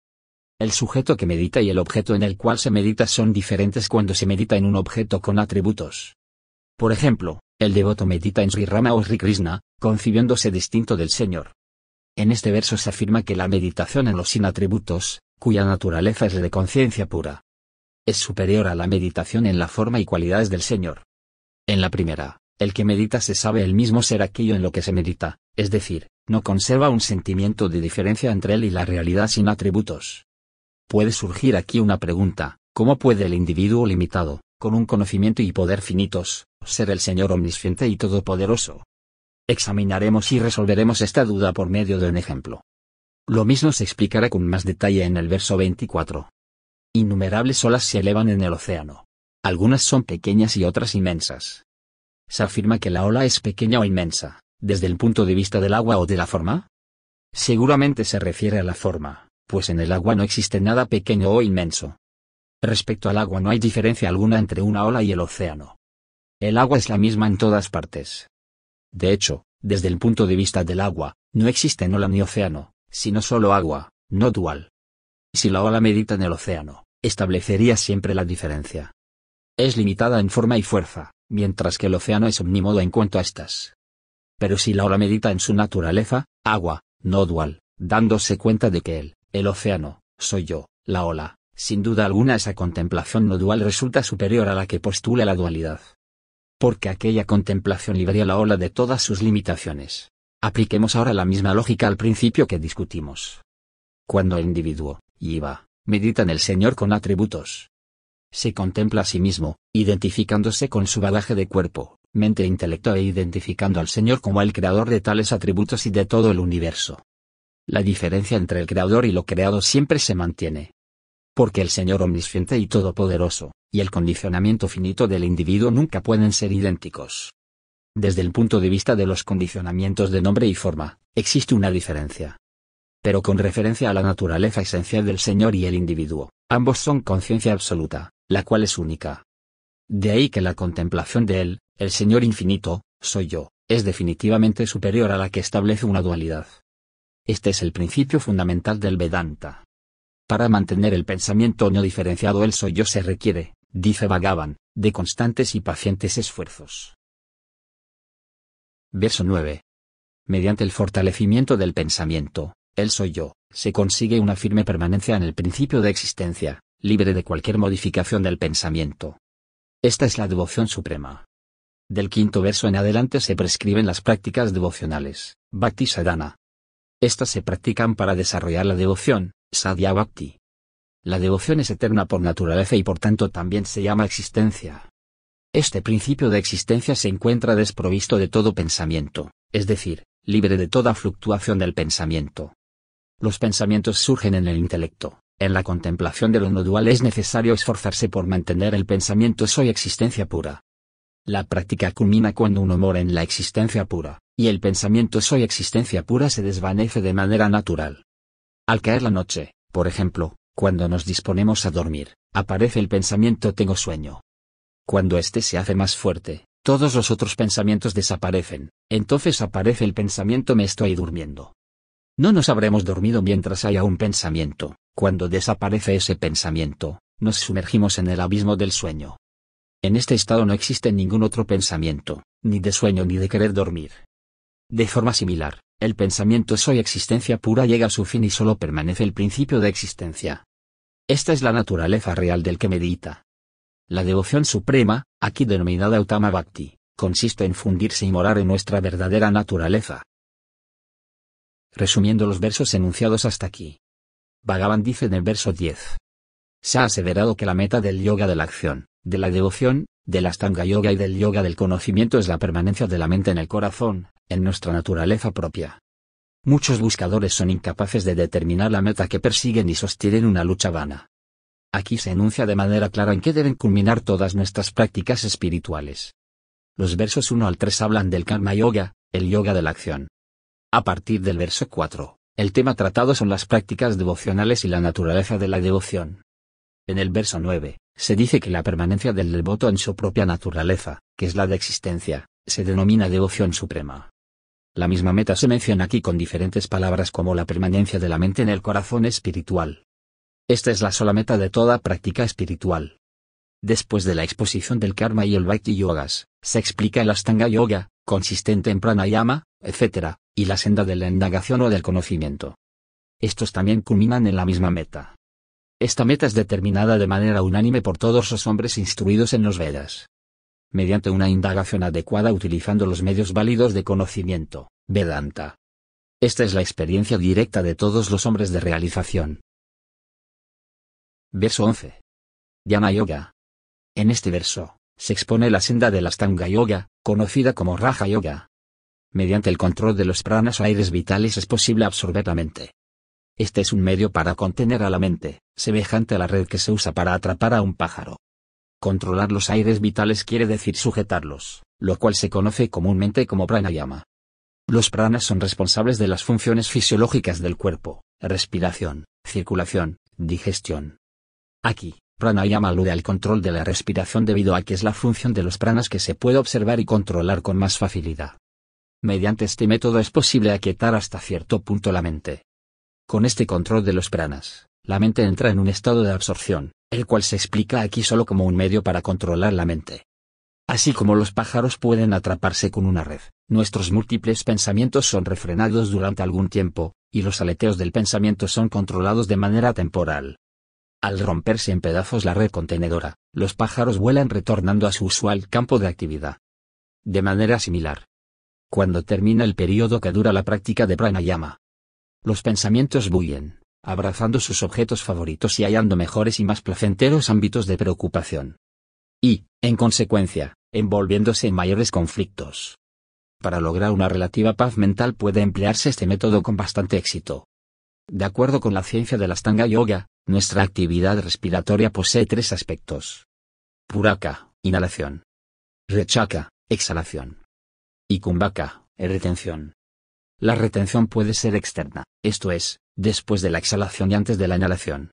El sujeto que medita y el objeto en el cual se medita son diferentes cuando se medita en un objeto con atributos. Por ejemplo, el devoto medita en Sri Rama o Sri Krishna, concibiéndose distinto del Señor. En este verso se afirma que la meditación en los sin atributos, cuya naturaleza es de conciencia pura, es superior a la meditación en la forma y cualidades del Señor. En la primera, el que medita se sabe el mismo ser aquello en lo que se medita, es decir, no conserva un sentimiento de diferencia entre él y la realidad sin atributos. Puede surgir aquí una pregunta, ¿cómo puede el individuo limitado, con un conocimiento y poder finitos, ser el Señor omnisciente y todopoderoso? Examinaremos y resolveremos esta duda por medio de un ejemplo. Lo mismo se explicará con más detalle en el verso 24. Innumerables olas se elevan en el océano. Algunas son pequeñas y otras inmensas. ¿Se afirma que la ola es pequeña o inmensa, desde el punto de vista del agua o de la forma? Seguramente se refiere a la forma, pues en el agua no existe nada pequeño o inmenso. Respecto al agua no hay diferencia alguna entre una ola y el océano. El agua es la misma en todas partes. De hecho, desde el punto de vista del agua, no existen ola ni océano, sino solo agua, no dual. Si la ola medita en el océano, establecería siempre la diferencia. Es limitada en forma y fuerza, mientras que el océano es omnímodo en cuanto a estas. Pero si la ola medita en su naturaleza, agua, no dual, dándose cuenta de que él, el océano, soy yo, la ola, sin duda alguna esa contemplación no dual resulta superior a la que postula la dualidad. Porque aquella contemplación libraría la ola de todas sus limitaciones. Apliquemos ahora la misma lógica al principio que discutimos. Cuando el individuo, iba, medita en el Señor con atributos, se contempla a sí mismo, identificándose con su bagaje de cuerpo, mente e intelecto e identificando al Señor como el creador de tales atributos y de todo el universo. La diferencia entre el creador y lo creado siempre se mantiene. Porque el Señor omnisciente y todopoderoso, y el condicionamiento finito del individuo nunca pueden ser idénticos. Desde el punto de vista de los condicionamientos de nombre y forma, existe una diferencia pero con referencia a la naturaleza esencial del Señor y el individuo. Ambos son conciencia absoluta, la cual es única. De ahí que la contemplación de Él, el Señor infinito, soy yo, es definitivamente superior a la que establece una dualidad. Este es el principio fundamental del Vedanta. Para mantener el pensamiento no diferenciado el soy yo se requiere, dice Bhagavan, de constantes y pacientes esfuerzos. Verso 9. Mediante el fortalecimiento del pensamiento, él soy yo, se consigue una firme permanencia en el principio de existencia, libre de cualquier modificación del pensamiento. Esta es la devoción suprema. Del quinto verso en adelante se prescriben las prácticas devocionales, Bhakti Sadhana. Estas se practican para desarrollar la devoción, Sadhya Bhakti. La devoción es eterna por naturaleza y por tanto también se llama existencia. Este principio de existencia se encuentra desprovisto de todo pensamiento, es decir, libre de toda fluctuación del pensamiento. Los pensamientos surgen en el intelecto. En la contemplación de lo no dual es necesario esforzarse por mantener el pensamiento soy existencia pura. La práctica culmina cuando uno mora en la existencia pura, y el pensamiento soy existencia pura se desvanece de manera natural. Al caer la noche, por ejemplo, cuando nos disponemos a dormir, aparece el pensamiento tengo sueño. Cuando éste se hace más fuerte, todos los otros pensamientos desaparecen, entonces aparece el pensamiento me estoy durmiendo. No nos habremos dormido mientras haya un pensamiento. Cuando desaparece ese pensamiento, nos sumergimos en el abismo del sueño. En este estado no existe ningún otro pensamiento, ni de sueño ni de querer dormir. De forma similar, el pensamiento soy existencia pura llega a su fin y solo permanece el principio de existencia. Esta es la naturaleza real del que medita. La devoción suprema, aquí denominada Utama Bhakti, consiste en fundirse y morar en nuestra verdadera naturaleza, Resumiendo los versos enunciados hasta aquí. Bhagavan dice en el verso 10. Se ha aseverado que la meta del yoga de la acción, de la devoción, de la stanga Yoga y del yoga del conocimiento es la permanencia de la mente en el corazón, en nuestra naturaleza propia. Muchos buscadores son incapaces de determinar la meta que persiguen y sostienen una lucha vana. Aquí se enuncia de manera clara en qué deben culminar todas nuestras prácticas espirituales. Los versos 1 al 3 hablan del karma yoga, el yoga de la acción, a partir del verso 4, el tema tratado son las prácticas devocionales y la naturaleza de la devoción. En el verso 9, se dice que la permanencia del devoto en su propia naturaleza, que es la de existencia, se denomina devoción suprema. La misma meta se menciona aquí con diferentes palabras como la permanencia de la mente en el corazón espiritual. Esta es la sola meta de toda práctica espiritual. Después de la exposición del karma y el bhakti yogas, se explica el astanga yoga, consistente en pranayama, etc., y la senda de la indagación o del conocimiento. Estos también culminan en la misma meta. Esta meta es determinada de manera unánime por todos los hombres instruidos en los Vedas. Mediante una indagación adecuada utilizando los medios válidos de conocimiento, Vedanta. Esta es la experiencia directa de todos los hombres de realización. Verso 11. Dhyana Yoga. En este verso, se expone la senda de la Stanga Yoga, conocida como Raja Yoga. Mediante el control de los pranas o aires vitales es posible absorber la mente. Este es un medio para contener a la mente, semejante a la red que se usa para atrapar a un pájaro. Controlar los aires vitales quiere decir sujetarlos, lo cual se conoce comúnmente como pranayama. Los pranas son responsables de las funciones fisiológicas del cuerpo, respiración, circulación, digestión. Aquí, pranayama alude al control de la respiración debido a que es la función de los pranas que se puede observar y controlar con más facilidad. Mediante este método es posible aquietar hasta cierto punto la mente. Con este control de los pranas, la mente entra en un estado de absorción, el cual se explica aquí solo como un medio para controlar la mente. Así como los pájaros pueden atraparse con una red, nuestros múltiples pensamientos son refrenados durante algún tiempo, y los aleteos del pensamiento son controlados de manera temporal. Al romperse en pedazos la red contenedora, los pájaros vuelan retornando a su usual campo de actividad. De manera similar, cuando termina el periodo que dura la práctica de pranayama. Los pensamientos bullen, abrazando sus objetos favoritos y hallando mejores y más placenteros ámbitos de preocupación. Y, en consecuencia, envolviéndose en mayores conflictos. Para lograr una relativa paz mental puede emplearse este método con bastante éxito. De acuerdo con la ciencia de la Stanga Yoga, nuestra actividad respiratoria posee tres aspectos. Puraka, inhalación. Rechaka, exhalación y kumbaka eh, retención. La retención puede ser externa, esto es, después de la exhalación y antes de la inhalación.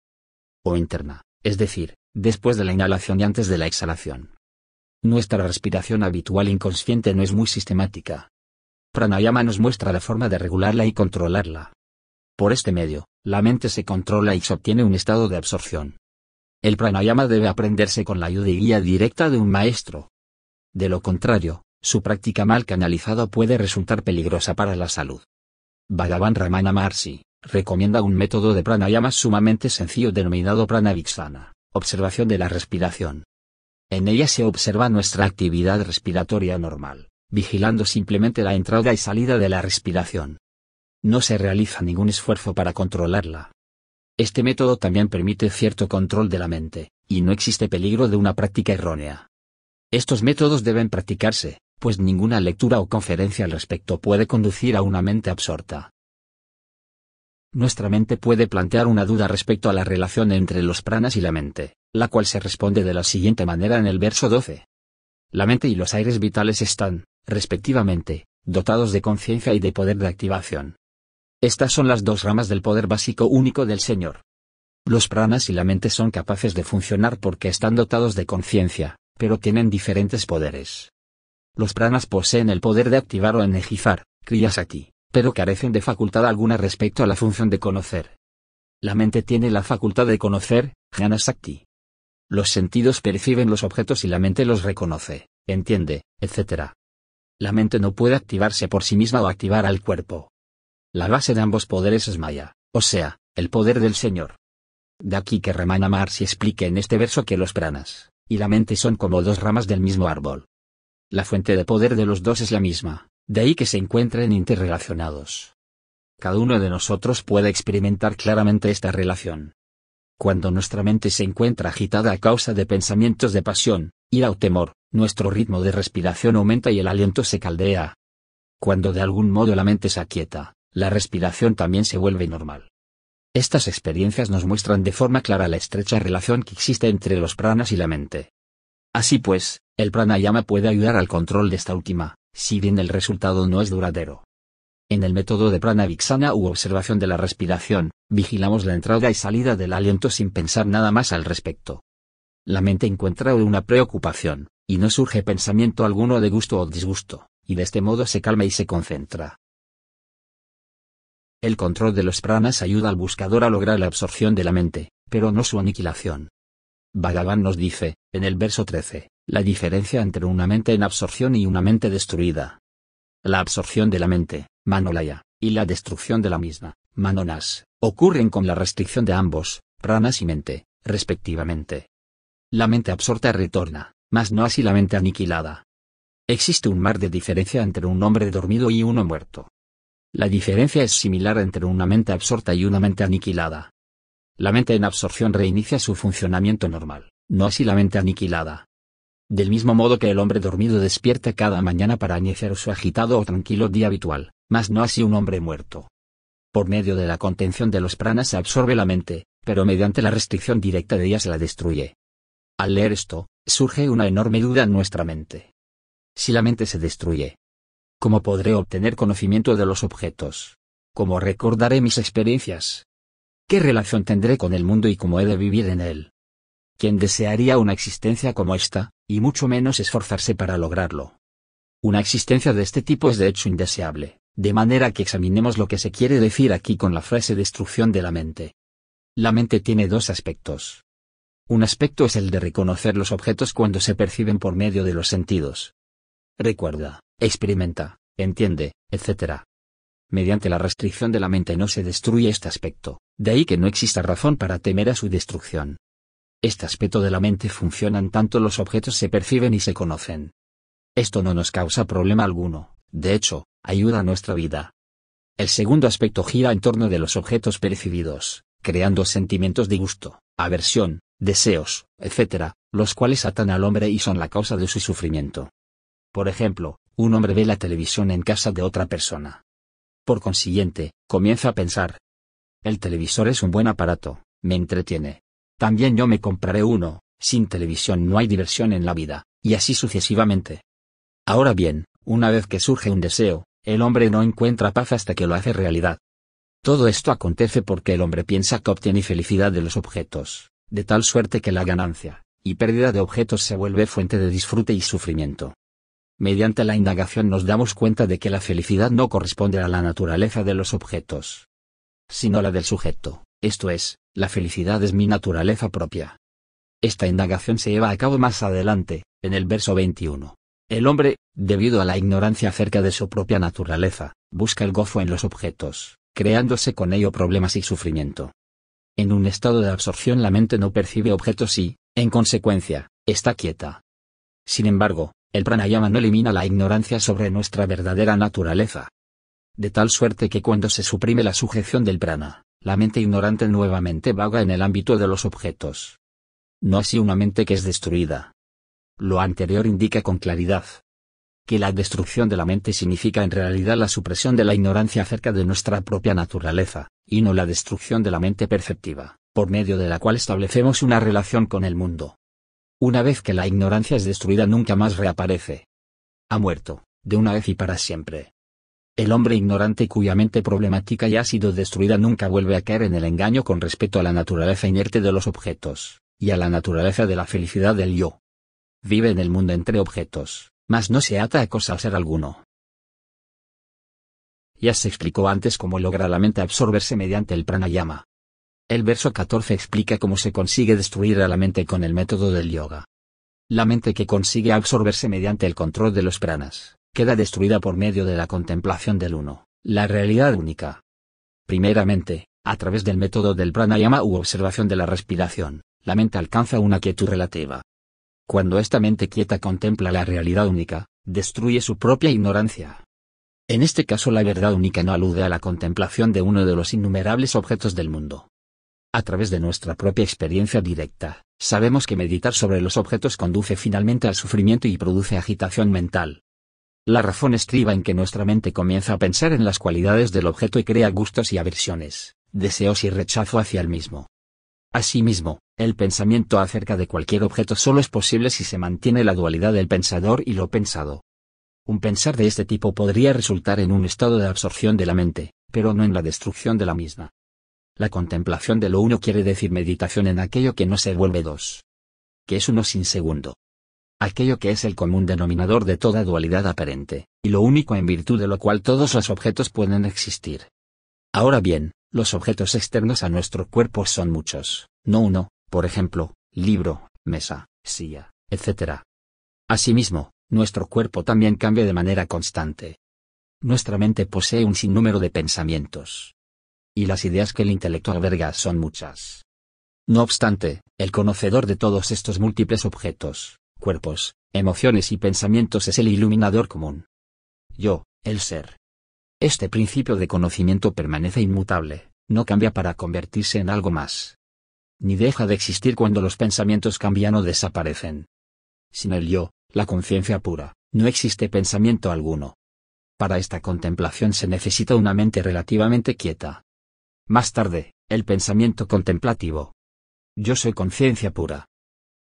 O interna, es decir, después de la inhalación y antes de la exhalación. Nuestra respiración habitual inconsciente no es muy sistemática. Pranayama nos muestra la forma de regularla y controlarla. Por este medio, la mente se controla y se obtiene un estado de absorción. El pranayama debe aprenderse con la ayuda y guía directa de un maestro. De lo contrario, su práctica mal canalizada puede resultar peligrosa para la salud. Bhagavan Ramana Marsi recomienda un método de pranayama sumamente sencillo denominado pranaviksana, observación de la respiración. En ella se observa nuestra actividad respiratoria normal, vigilando simplemente la entrada y salida de la respiración. No se realiza ningún esfuerzo para controlarla. Este método también permite cierto control de la mente, y no existe peligro de una práctica errónea. Estos métodos deben practicarse, pues ninguna lectura o conferencia al respecto puede conducir a una mente absorta. Nuestra mente puede plantear una duda respecto a la relación entre los pranas y la mente, la cual se responde de la siguiente manera en el verso 12. La mente y los aires vitales están, respectivamente, dotados de conciencia y de poder de activación. Estas son las dos ramas del poder básico único del Señor. Los pranas y la mente son capaces de funcionar porque están dotados de conciencia, pero tienen diferentes poderes. Los pranas poseen el poder de activar o energizar, kriyasakti, pero carecen de facultad alguna respecto a la función de conocer. La mente tiene la facultad de conocer, jnanasakti. Los sentidos perciben los objetos y la mente los reconoce, entiende, etc. La mente no puede activarse por sí misma o activar al cuerpo. La base de ambos poderes es Maya, o sea, el poder del Señor. De aquí que Ramana Maharshi explique en este verso que los pranas y la mente son como dos ramas del mismo árbol. La fuente de poder de los dos es la misma, de ahí que se encuentren interrelacionados. Cada uno de nosotros puede experimentar claramente esta relación. Cuando nuestra mente se encuentra agitada a causa de pensamientos de pasión, ira o temor, nuestro ritmo de respiración aumenta y el aliento se caldea. Cuando de algún modo la mente se aquieta, la respiración también se vuelve normal. Estas experiencias nos muestran de forma clara la estrecha relación que existe entre los pranas y la mente. Así pues, el pranayama puede ayudar al control de esta última, si bien el resultado no es duradero. En el método de pranaviksana u observación de la respiración, vigilamos la entrada y salida del aliento sin pensar nada más al respecto. La mente encuentra una preocupación, y no surge pensamiento alguno de gusto o disgusto, y de este modo se calma y se concentra. El control de los pranas ayuda al buscador a lograr la absorción de la mente, pero no su aniquilación. Bhagavan nos dice, en el verso 13, la diferencia entre una mente en absorción y una mente destruida. La absorción de la mente, Manolaya, y la destrucción de la misma, Manonas, ocurren con la restricción de ambos, ranas y mente, respectivamente. La mente absorta retorna, mas no así la mente aniquilada. Existe un mar de diferencia entre un hombre dormido y uno muerto. La diferencia es similar entre una mente absorta y una mente aniquilada. La mente en absorción reinicia su funcionamiento normal, no así la mente aniquilada. Del mismo modo que el hombre dormido despierta cada mañana para iniciar su agitado o tranquilo día habitual, mas no así un hombre muerto. Por medio de la contención de los pranas se absorbe la mente, pero mediante la restricción directa de ella se la destruye. Al leer esto, surge una enorme duda en nuestra mente. Si la mente se destruye, ¿cómo podré obtener conocimiento de los objetos? ¿Cómo recordaré mis experiencias? ¿Qué relación tendré con el mundo y cómo he de vivir en él? ¿Quién desearía una existencia como esta, y mucho menos esforzarse para lograrlo? Una existencia de este tipo es de hecho indeseable, de manera que examinemos lo que se quiere decir aquí con la frase destrucción de la mente. La mente tiene dos aspectos. Un aspecto es el de reconocer los objetos cuando se perciben por medio de los sentidos. Recuerda, experimenta, entiende, etc mediante la restricción de la mente no se destruye este aspecto, de ahí que no exista razón para temer a su destrucción. Este aspecto de la mente funciona en tanto los objetos se perciben y se conocen. Esto no nos causa problema alguno, de hecho, ayuda a nuestra vida. El segundo aspecto gira en torno de los objetos percibidos, creando sentimientos de gusto, aversión, deseos, etc., los cuales atan al hombre y son la causa de su sufrimiento. Por ejemplo, un hombre ve la televisión en casa de otra persona, por consiguiente, comienza a pensar. El televisor es un buen aparato, me entretiene. También yo me compraré uno, sin televisión no hay diversión en la vida, y así sucesivamente. Ahora bien, una vez que surge un deseo, el hombre no encuentra paz hasta que lo hace realidad. Todo esto acontece porque el hombre piensa que obtiene felicidad de los objetos, de tal suerte que la ganancia y pérdida de objetos se vuelve fuente de disfrute y sufrimiento. Mediante la indagación nos damos cuenta de que la felicidad no corresponde a la naturaleza de los objetos, sino la del sujeto, esto es, la felicidad es mi naturaleza propia. Esta indagación se lleva a cabo más adelante, en el verso 21. El hombre, debido a la ignorancia acerca de su propia naturaleza, busca el gozo en los objetos, creándose con ello problemas y sufrimiento. En un estado de absorción la mente no percibe objetos y, en consecuencia, está quieta. Sin embargo, el pranayama no elimina la ignorancia sobre nuestra verdadera naturaleza. De tal suerte que cuando se suprime la sujeción del prana, la mente ignorante nuevamente vaga en el ámbito de los objetos. No así una mente que es destruida. Lo anterior indica con claridad que la destrucción de la mente significa en realidad la supresión de la ignorancia acerca de nuestra propia naturaleza, y no la destrucción de la mente perceptiva, por medio de la cual establecemos una relación con el mundo. Una vez que la ignorancia es destruida nunca más reaparece. Ha muerto, de una vez y para siempre. El hombre ignorante cuya mente problemática ya ha sido destruida nunca vuelve a caer en el engaño con respecto a la naturaleza inerte de los objetos, y a la naturaleza de la felicidad del yo. Vive en el mundo entre objetos, mas no se ata a cosa al ser alguno. Ya se explicó antes cómo logra la mente absorberse mediante el pranayama. El verso 14 explica cómo se consigue destruir a la mente con el método del yoga. La mente que consigue absorberse mediante el control de los pranas, queda destruida por medio de la contemplación del uno, la realidad única. Primeramente, a través del método del pranayama u observación de la respiración, la mente alcanza una quietud relativa. Cuando esta mente quieta contempla la realidad única, destruye su propia ignorancia. En este caso la verdad única no alude a la contemplación de uno de los innumerables objetos del mundo, a través de nuestra propia experiencia directa, sabemos que meditar sobre los objetos conduce finalmente al sufrimiento y produce agitación mental. La razón estriba en que nuestra mente comienza a pensar en las cualidades del objeto y crea gustos y aversiones, deseos y rechazo hacia el mismo. Asimismo, el pensamiento acerca de cualquier objeto solo es posible si se mantiene la dualidad del pensador y lo pensado. Un pensar de este tipo podría resultar en un estado de absorción de la mente, pero no en la destrucción de la misma. La contemplación de lo uno quiere decir meditación en aquello que no se vuelve dos. Que es uno sin segundo. Aquello que es el común denominador de toda dualidad aparente, y lo único en virtud de lo cual todos los objetos pueden existir. Ahora bien, los objetos externos a nuestro cuerpo son muchos, no uno, por ejemplo, libro, mesa, silla, etc. Asimismo, nuestro cuerpo también cambia de manera constante. Nuestra mente posee un sinnúmero de pensamientos, y las ideas que el intelecto alberga son muchas. No obstante, el conocedor de todos estos múltiples objetos, cuerpos, emociones y pensamientos es el iluminador común. Yo, el ser. Este principio de conocimiento permanece inmutable, no cambia para convertirse en algo más. Ni deja de existir cuando los pensamientos cambian o desaparecen. Sin el yo, la conciencia pura, no existe pensamiento alguno. Para esta contemplación se necesita una mente relativamente quieta, más tarde, el pensamiento contemplativo. Yo soy conciencia pura.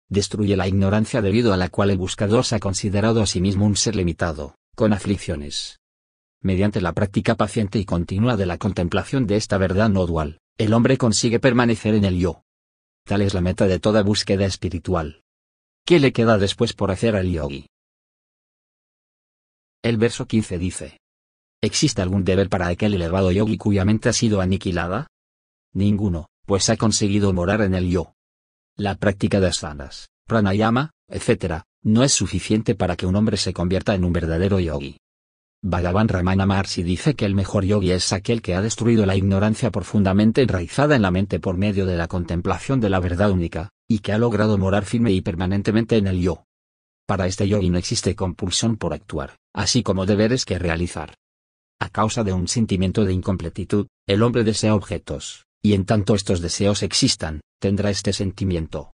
Destruye la ignorancia debido a la cual el buscador se ha considerado a sí mismo un ser limitado, con aflicciones. Mediante la práctica paciente y continua de la contemplación de esta verdad no dual, el hombre consigue permanecer en el yo. Tal es la meta de toda búsqueda espiritual. ¿Qué le queda después por hacer al yogi? El verso 15 dice, ¿Existe algún deber para aquel elevado yogi cuya mente ha sido aniquilada? Ninguno, pues ha conseguido morar en el yo. La práctica de asanas, pranayama, etc., no es suficiente para que un hombre se convierta en un verdadero yogi. Bhagavan Ramana Maharshi dice que el mejor yogi es aquel que ha destruido la ignorancia profundamente enraizada en la mente por medio de la contemplación de la verdad única, y que ha logrado morar firme y permanentemente en el yo. Para este yogi no existe compulsión por actuar, así como deberes que realizar. A causa de un sentimiento de incompletitud, el hombre desea objetos, y en tanto estos deseos existan, tendrá este sentimiento.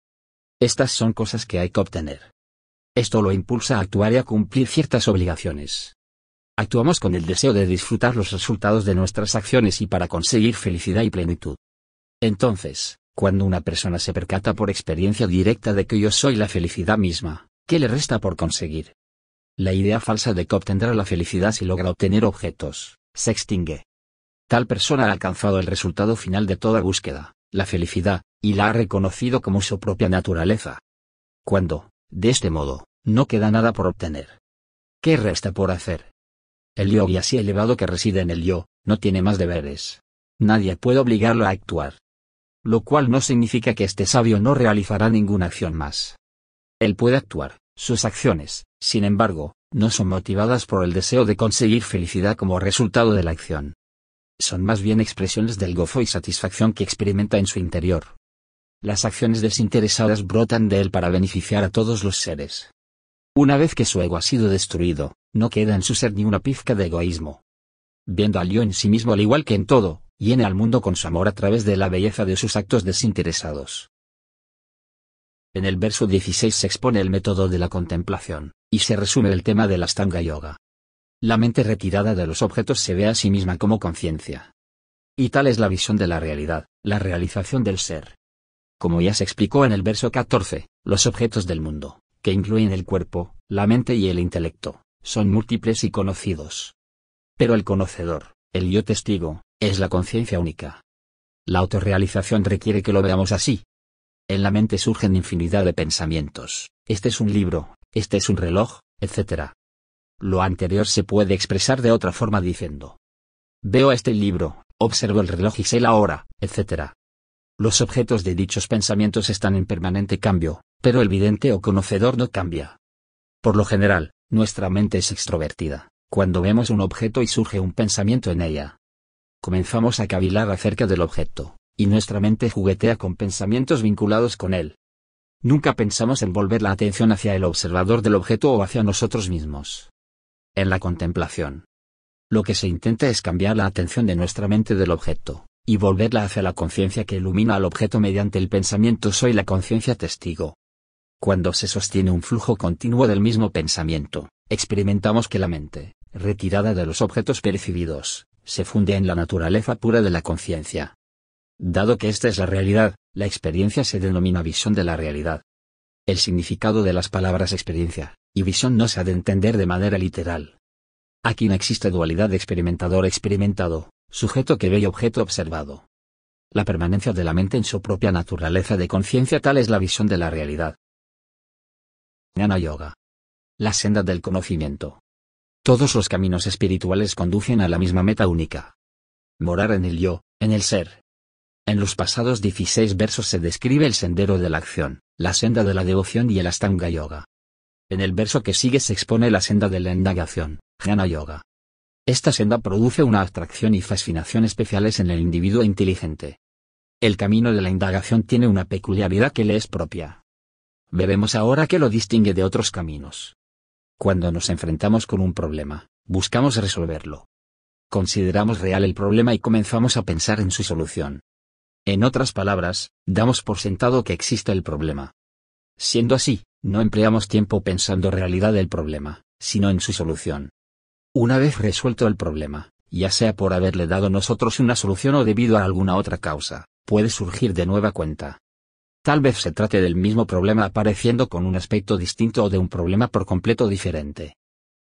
Estas son cosas que hay que obtener. Esto lo impulsa a actuar y a cumplir ciertas obligaciones. Actuamos con el deseo de disfrutar los resultados de nuestras acciones y para conseguir felicidad y plenitud. Entonces, cuando una persona se percata por experiencia directa de que yo soy la felicidad misma, ¿qué le resta por conseguir? La idea falsa de que obtendrá la felicidad si logra obtener objetos, se extingue. Tal persona ha alcanzado el resultado final de toda búsqueda, la felicidad, y la ha reconocido como su propia naturaleza. Cuando, de este modo, no queda nada por obtener. ¿Qué resta por hacer? El yo y así elevado que reside en el yo, no tiene más deberes. Nadie puede obligarlo a actuar. Lo cual no significa que este sabio no realizará ninguna acción más. Él puede actuar, sus acciones, sin embargo, no son motivadas por el deseo de conseguir felicidad como resultado de la acción. Son más bien expresiones del gozo y satisfacción que experimenta en su interior. Las acciones desinteresadas brotan de él para beneficiar a todos los seres. Una vez que su ego ha sido destruido, no queda en su ser ni una pizca de egoísmo. Viendo al yo en sí mismo al igual que en todo, llena al mundo con su amor a través de la belleza de sus actos desinteresados. En el verso 16 se expone el método de la contemplación, y se resume el tema de la Stanga Yoga. La mente retirada de los objetos se ve a sí misma como conciencia. Y tal es la visión de la realidad, la realización del ser. Como ya se explicó en el verso 14, los objetos del mundo, que incluyen el cuerpo, la mente y el intelecto, son múltiples y conocidos. Pero el conocedor, el yo testigo, es la conciencia única. La autorrealización requiere que lo veamos así, en la mente surgen infinidad de pensamientos, este es un libro, este es un reloj, etc. Lo anterior se puede expresar de otra forma diciendo, veo este libro, observo el reloj y sé la hora, etc. Los objetos de dichos pensamientos están en permanente cambio, pero el vidente o conocedor no cambia. Por lo general, nuestra mente es extrovertida, cuando vemos un objeto y surge un pensamiento en ella. Comenzamos a cavilar acerca del objeto, y nuestra mente juguetea con pensamientos vinculados con él. Nunca pensamos en volver la atención hacia el observador del objeto o hacia nosotros mismos. En la contemplación. Lo que se intenta es cambiar la atención de nuestra mente del objeto, y volverla hacia la conciencia que ilumina al objeto mediante el pensamiento soy la conciencia testigo. Cuando se sostiene un flujo continuo del mismo pensamiento, experimentamos que la mente, retirada de los objetos percibidos, se funde en la naturaleza pura de la conciencia, Dado que esta es la realidad, la experiencia se denomina visión de la realidad. El significado de las palabras experiencia y visión no se ha de entender de manera literal. Aquí no existe dualidad de experimentador-experimentado, sujeto que ve y objeto observado. La permanencia de la mente en su propia naturaleza de conciencia tal es la visión de la realidad. NANA Yoga. La senda del conocimiento. Todos los caminos espirituales conducen a la misma meta única. Morar en el yo, en el ser, en los pasados 16 versos se describe el sendero de la acción, la senda de la devoción y el Astanga Yoga. En el verso que sigue se expone la senda de la indagación, Jnana Yoga. Esta senda produce una atracción y fascinación especiales en el individuo inteligente. El camino de la indagación tiene una peculiaridad que le es propia. Bebemos ahora qué lo distingue de otros caminos. Cuando nos enfrentamos con un problema, buscamos resolverlo. Consideramos real el problema y comenzamos a pensar en su solución. En otras palabras, damos por sentado que existe el problema. Siendo así, no empleamos tiempo pensando realidad del problema, sino en su solución. Una vez resuelto el problema, ya sea por haberle dado nosotros una solución o debido a alguna otra causa, puede surgir de nueva cuenta. Tal vez se trate del mismo problema apareciendo con un aspecto distinto o de un problema por completo diferente.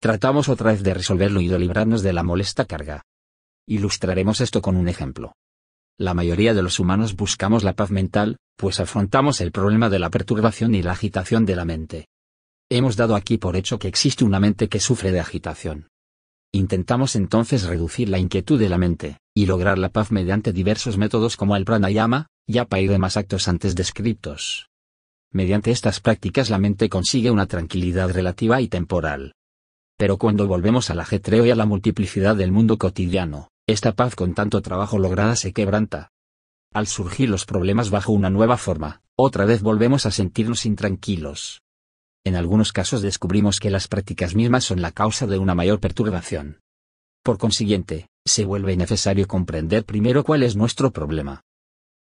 Tratamos otra vez de resolverlo y de librarnos de la molesta carga. Ilustraremos esto con un ejemplo. La mayoría de los humanos buscamos la paz mental, pues afrontamos el problema de la perturbación y la agitación de la mente. Hemos dado aquí por hecho que existe una mente que sufre de agitación. Intentamos entonces reducir la inquietud de la mente, y lograr la paz mediante diversos métodos como el pranayama, yapa y demás actos antes descritos. Mediante estas prácticas la mente consigue una tranquilidad relativa y temporal. Pero cuando volvemos al ajetreo y a la multiplicidad del mundo cotidiano, esta paz con tanto trabajo lograda se quebranta. Al surgir los problemas bajo una nueva forma, otra vez volvemos a sentirnos intranquilos. En algunos casos descubrimos que las prácticas mismas son la causa de una mayor perturbación. Por consiguiente, se vuelve necesario comprender primero cuál es nuestro problema.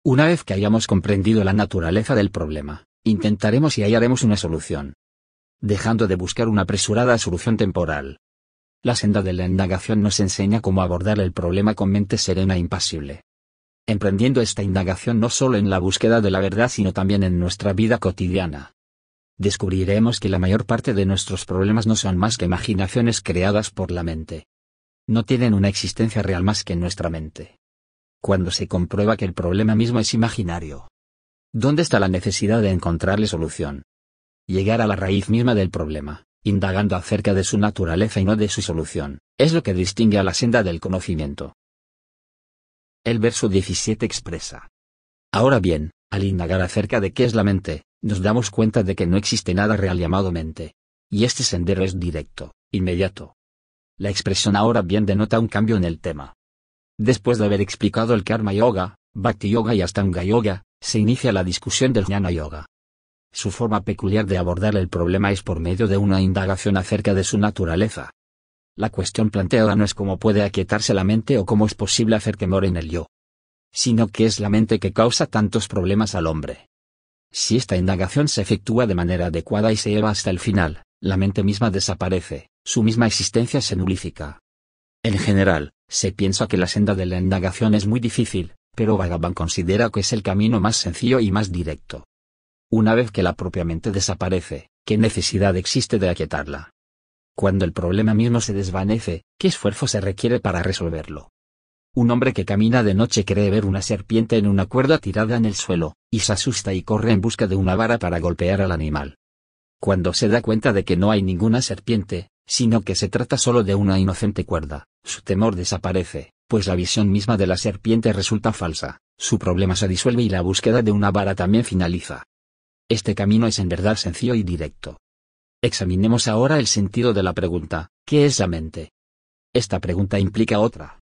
Una vez que hayamos comprendido la naturaleza del problema, intentaremos y hallaremos una solución. Dejando de buscar una apresurada solución temporal, la senda de la indagación nos enseña cómo abordar el problema con mente serena e impasible. Emprendiendo esta indagación no solo en la búsqueda de la verdad, sino también en nuestra vida cotidiana. Descubriremos que la mayor parte de nuestros problemas no son más que imaginaciones creadas por la mente. No tienen una existencia real más que en nuestra mente. Cuando se comprueba que el problema mismo es imaginario. ¿Dónde está la necesidad de encontrarle solución? Llegar a la raíz misma del problema indagando acerca de su naturaleza y no de su solución, es lo que distingue a la senda del conocimiento. El verso 17 expresa. Ahora bien, al indagar acerca de qué es la mente, nos damos cuenta de que no existe nada real llamado mente. Y este sendero es directo, inmediato. La expresión ahora bien denota un cambio en el tema. Después de haber explicado el karma yoga, bhakti yoga y astanga yoga, se inicia la discusión del jnana yoga. Su forma peculiar de abordar el problema es por medio de una indagación acerca de su naturaleza. La cuestión planteada no es cómo puede aquietarse la mente o cómo es posible hacer que more en el yo, sino que es la mente que causa tantos problemas al hombre. Si esta indagación se efectúa de manera adecuada y se lleva hasta el final, la mente misma desaparece, su misma existencia se nulifica. En general, se piensa que la senda de la indagación es muy difícil, pero Vagaban considera que es el camino más sencillo y más directo una vez que la propia mente desaparece, ¿qué necesidad existe de aquietarla? Cuando el problema mismo se desvanece, ¿qué esfuerzo se requiere para resolverlo? Un hombre que camina de noche cree ver una serpiente en una cuerda tirada en el suelo, y se asusta y corre en busca de una vara para golpear al animal. Cuando se da cuenta de que no hay ninguna serpiente, sino que se trata solo de una inocente cuerda, su temor desaparece, pues la visión misma de la serpiente resulta falsa, su problema se disuelve y la búsqueda de una vara también finaliza. Este camino es en verdad sencillo y directo. Examinemos ahora el sentido de la pregunta, ¿qué es la mente? Esta pregunta implica otra.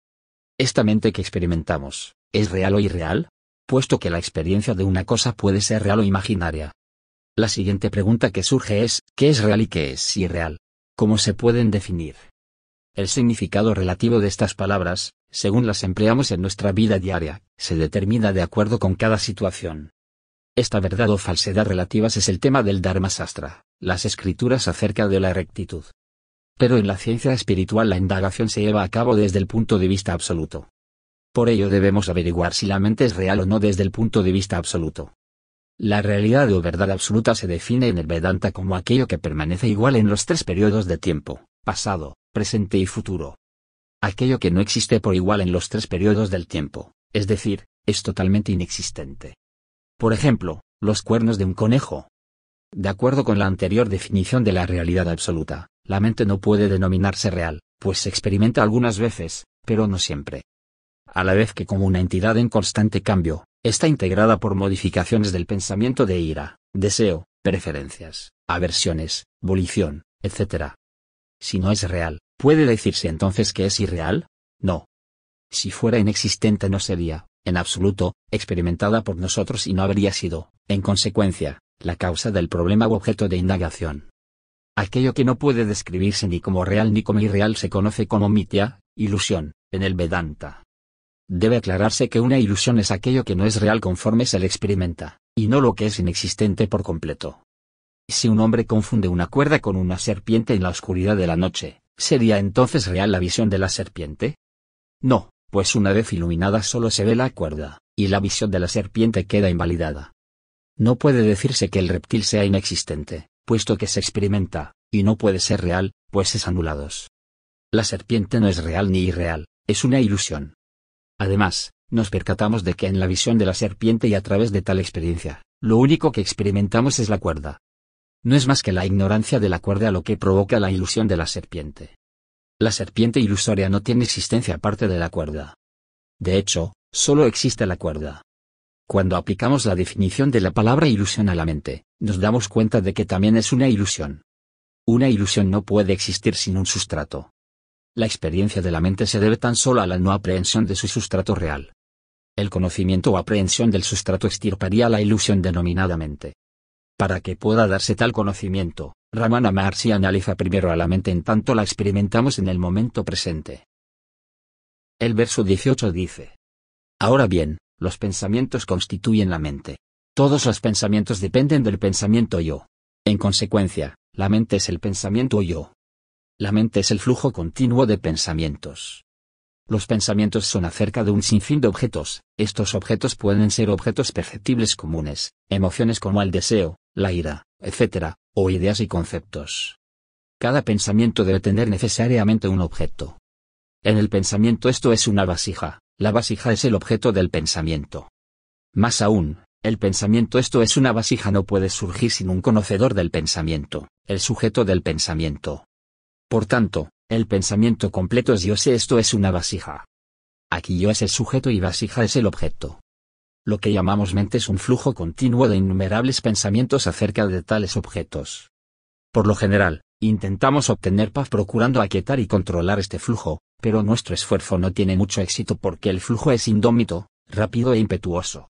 ¿Esta mente que experimentamos, es real o irreal? Puesto que la experiencia de una cosa puede ser real o imaginaria. La siguiente pregunta que surge es, ¿qué es real y qué es irreal? ¿Cómo se pueden definir? El significado relativo de estas palabras, según las empleamos en nuestra vida diaria, se determina de acuerdo con cada situación. Esta verdad o falsedad relativas es el tema del Dharma sastra, las escrituras acerca de la rectitud. Pero en la ciencia espiritual la indagación se lleva a cabo desde el punto de vista absoluto. Por ello debemos averiguar si la mente es real o no desde el punto de vista absoluto. La realidad o verdad absoluta se define en el Vedanta como aquello que permanece igual en los tres periodos de tiempo, pasado, presente y futuro. Aquello que no existe por igual en los tres periodos del tiempo, es decir, es totalmente inexistente. Por ejemplo, los cuernos de un conejo. De acuerdo con la anterior definición de la realidad absoluta, la mente no puede denominarse real, pues se experimenta algunas veces, pero no siempre. A la vez que como una entidad en constante cambio, está integrada por modificaciones del pensamiento de ira, deseo, preferencias, aversiones, volición, etc. Si no es real, ¿puede decirse entonces que es irreal? No. Si fuera inexistente no sería, en absoluto, experimentada por nosotros y no habría sido, en consecuencia, la causa del problema u objeto de indagación. Aquello que no puede describirse ni como real ni como irreal se conoce como mitia, ilusión, en el Vedanta. Debe aclararse que una ilusión es aquello que no es real conforme se le experimenta, y no lo que es inexistente por completo. Si un hombre confunde una cuerda con una serpiente en la oscuridad de la noche, ¿sería entonces real la visión de la serpiente? No, pues una vez iluminada solo se ve la cuerda, y la visión de la serpiente queda invalidada. No puede decirse que el reptil sea inexistente, puesto que se experimenta, y no puede ser real, pues es anulados. La serpiente no es real ni irreal, es una ilusión. Además, nos percatamos de que en la visión de la serpiente y a través de tal experiencia, lo único que experimentamos es la cuerda. No es más que la ignorancia de la cuerda lo que provoca la ilusión de la serpiente. La serpiente ilusoria no tiene existencia aparte de la cuerda. De hecho, solo existe la cuerda. Cuando aplicamos la definición de la palabra ilusión a la mente, nos damos cuenta de que también es una ilusión. Una ilusión no puede existir sin un sustrato. La experiencia de la mente se debe tan solo a la no aprehensión de su sustrato real. El conocimiento o aprehensión del sustrato extirparía la ilusión denominadamente. Para que pueda darse tal conocimiento, Ramana Maharshi analiza primero a la mente en tanto la experimentamos en el momento presente. El verso 18 dice. Ahora bien, los pensamientos constituyen la mente. Todos los pensamientos dependen del pensamiento yo. En consecuencia, la mente es el pensamiento yo. La mente es el flujo continuo de pensamientos. Los pensamientos son acerca de un sinfín de objetos, estos objetos pueden ser objetos perceptibles comunes, emociones como el deseo, la ira, etcétera, o ideas y conceptos. Cada pensamiento debe tener necesariamente un objeto. En el pensamiento esto es una vasija, la vasija es el objeto del pensamiento. Más aún, el pensamiento esto es una vasija no puede surgir sin un conocedor del pensamiento, el sujeto del pensamiento. Por tanto, el pensamiento completo es yo sé esto es una vasija. Aquí yo es el sujeto y vasija es el objeto. Lo que llamamos mente es un flujo continuo de innumerables pensamientos acerca de tales objetos. Por lo general, intentamos obtener paz procurando aquietar y controlar este flujo, pero nuestro esfuerzo no tiene mucho éxito porque el flujo es indómito, rápido e impetuoso.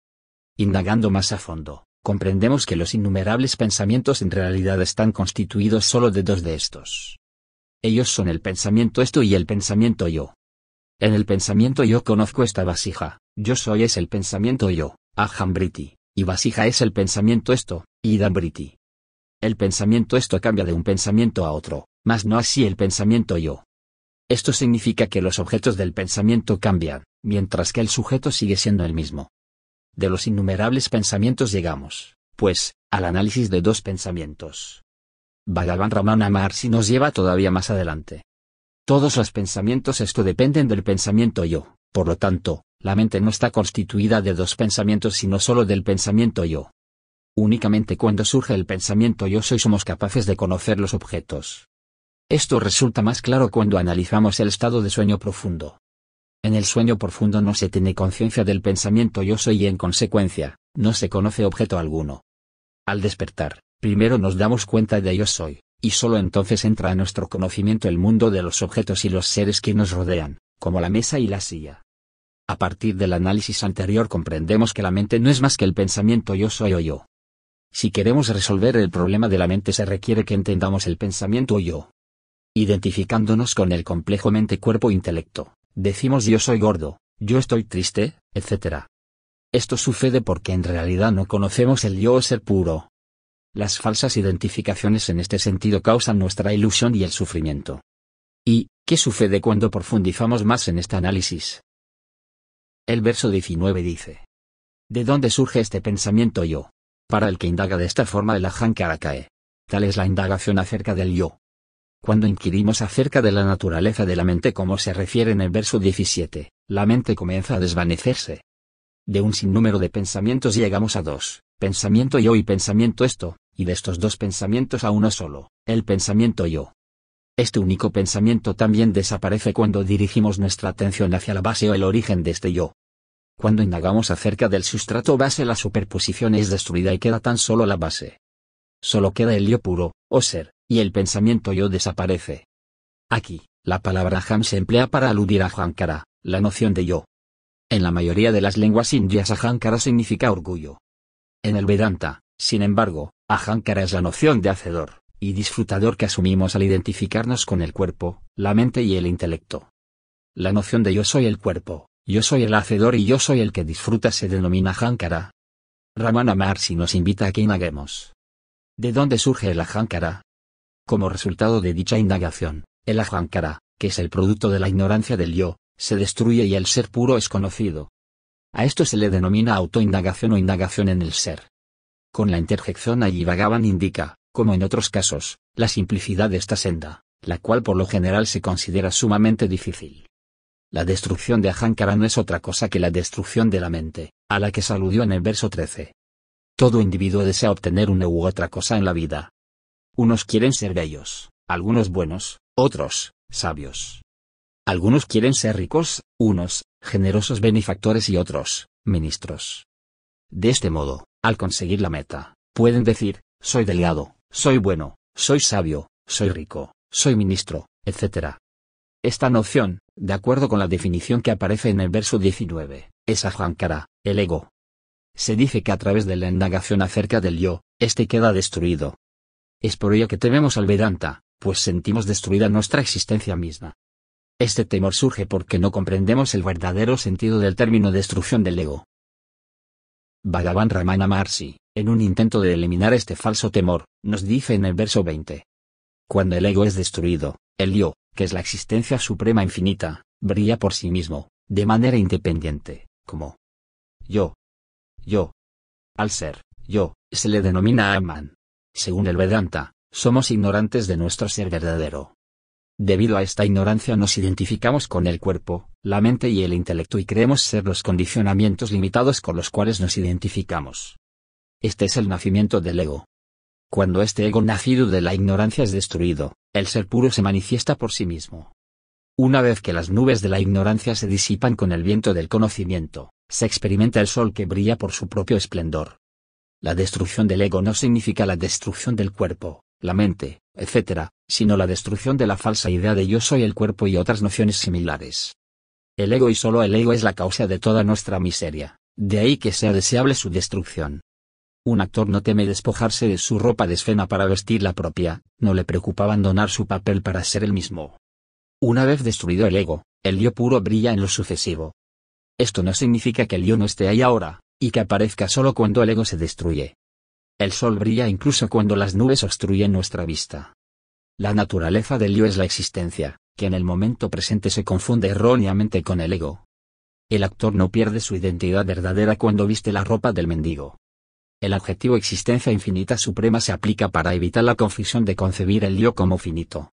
Indagando más a fondo, comprendemos que los innumerables pensamientos en realidad están constituidos solo de dos de estos. Ellos son el pensamiento esto y el pensamiento yo. En el pensamiento yo conozco esta vasija, yo soy es el pensamiento yo, Ahambriti, y vasija es el pensamiento esto, idambriti. El pensamiento esto cambia de un pensamiento a otro, mas no así el pensamiento yo. Esto significa que los objetos del pensamiento cambian, mientras que el sujeto sigue siendo el mismo. De los innumerables pensamientos llegamos, pues, al análisis de dos pensamientos. Bhagavan Ramana Maharshi nos lleva todavía más adelante. Todos los pensamientos esto dependen del pensamiento yo, por lo tanto, la mente no está constituida de dos pensamientos sino solo del pensamiento yo. Únicamente cuando surge el pensamiento yo soy somos capaces de conocer los objetos. Esto resulta más claro cuando analizamos el estado de sueño profundo. En el sueño profundo no se tiene conciencia del pensamiento yo soy y en consecuencia, no se conoce objeto alguno. Al despertar, primero nos damos cuenta de yo soy, y solo entonces entra a nuestro conocimiento el mundo de los objetos y los seres que nos rodean, como la mesa y la silla. A partir del análisis anterior comprendemos que la mente no es más que el pensamiento yo soy o yo. Si queremos resolver el problema de la mente se requiere que entendamos el pensamiento yo. Identificándonos con el complejo mente-cuerpo-intelecto, decimos yo soy gordo, yo estoy triste, etc. Esto sucede porque en realidad no conocemos el yo o ser puro. Las falsas identificaciones en este sentido causan nuestra ilusión y el sufrimiento. ¿Y qué sucede cuando profundizamos más en este análisis? El verso 19 dice. ¿De dónde surge este pensamiento yo? Para el que indaga de esta forma el que cae. Tal es la indagación acerca del yo. Cuando inquirimos acerca de la naturaleza de la mente como se refiere en el verso 17, la mente comienza a desvanecerse. De un sinnúmero de pensamientos llegamos a dos, pensamiento yo y pensamiento esto, y de estos dos pensamientos a uno solo, el pensamiento yo. Este único pensamiento también desaparece cuando dirigimos nuestra atención hacia la base o el origen de este yo. Cuando indagamos acerca del sustrato base la superposición es destruida y queda tan solo la base. Solo queda el yo puro, o ser, y el pensamiento yo desaparece. Aquí, la palabra ham se emplea para aludir a Hankara, la noción de yo. En la mayoría de las lenguas indias Ahankara significa orgullo. En el Vedanta, sin embargo, Ahankara es la noción de hacedor y disfrutador que asumimos al identificarnos con el cuerpo, la mente y el intelecto. La noción de yo soy el cuerpo, yo soy el hacedor y yo soy el que disfruta se denomina Hankara. Ramana Maharshi nos invita a que indaguemos. ¿De dónde surge el Ahankara? Como resultado de dicha indagación, el Ahankara, que es el producto de la ignorancia del yo, se destruye y el ser puro es conocido. A esto se le denomina autoindagación o indagación en el ser. Con la interjección allí vagaban indica, como en otros casos, la simplicidad de esta senda, la cual por lo general se considera sumamente difícil. La destrucción de Ahankara no es otra cosa que la destrucción de la mente, a la que se aludió en el verso 13. Todo individuo desea obtener una u otra cosa en la vida. Unos quieren ser bellos, algunos buenos, otros, sabios. Algunos quieren ser ricos, unos, generosos benefactores y otros, ministros. De este modo, al conseguir la meta, pueden decir, soy delgado, soy bueno, soy sabio, soy rico, soy ministro, etc. Esta noción, de acuerdo con la definición que aparece en el verso 19, es ajankara, el ego. Se dice que a través de la indagación acerca del yo, este queda destruido. Es por ello que tememos al Vedanta, pues sentimos destruida nuestra existencia misma. Este temor surge porque no comprendemos el verdadero sentido del término destrucción del ego. Bhagavan Ramana Marsi. En un intento de eliminar este falso temor, nos dice en el verso 20. Cuando el ego es destruido, el yo, que es la existencia suprema infinita, brilla por sí mismo, de manera independiente, como yo. Yo. Al ser, yo, se le denomina Amán. Según el Vedanta, somos ignorantes de nuestro ser verdadero. Debido a esta ignorancia nos identificamos con el cuerpo, la mente y el intelecto y creemos ser los condicionamientos limitados con los cuales nos identificamos. Este es el nacimiento del ego. Cuando este ego nacido de la ignorancia es destruido, el ser puro se manifiesta por sí mismo. Una vez que las nubes de la ignorancia se disipan con el viento del conocimiento, se experimenta el sol que brilla por su propio esplendor. La destrucción del ego no significa la destrucción del cuerpo, la mente, etc., sino la destrucción de la falsa idea de yo soy el cuerpo y otras nociones similares. El ego y solo el ego es la causa de toda nuestra miseria, de ahí que sea deseable su destrucción. Un actor no teme despojarse de su ropa de escena para vestir la propia, no le preocupa abandonar su papel para ser el mismo. Una vez destruido el ego, el yo puro brilla en lo sucesivo. Esto no significa que el yo no esté ahí ahora, y que aparezca solo cuando el ego se destruye. El sol brilla incluso cuando las nubes obstruyen nuestra vista. La naturaleza del yo es la existencia, que en el momento presente se confunde erróneamente con el ego. El actor no pierde su identidad verdadera cuando viste la ropa del mendigo. El adjetivo existencia infinita suprema se aplica para evitar la confusión de concebir el yo como finito.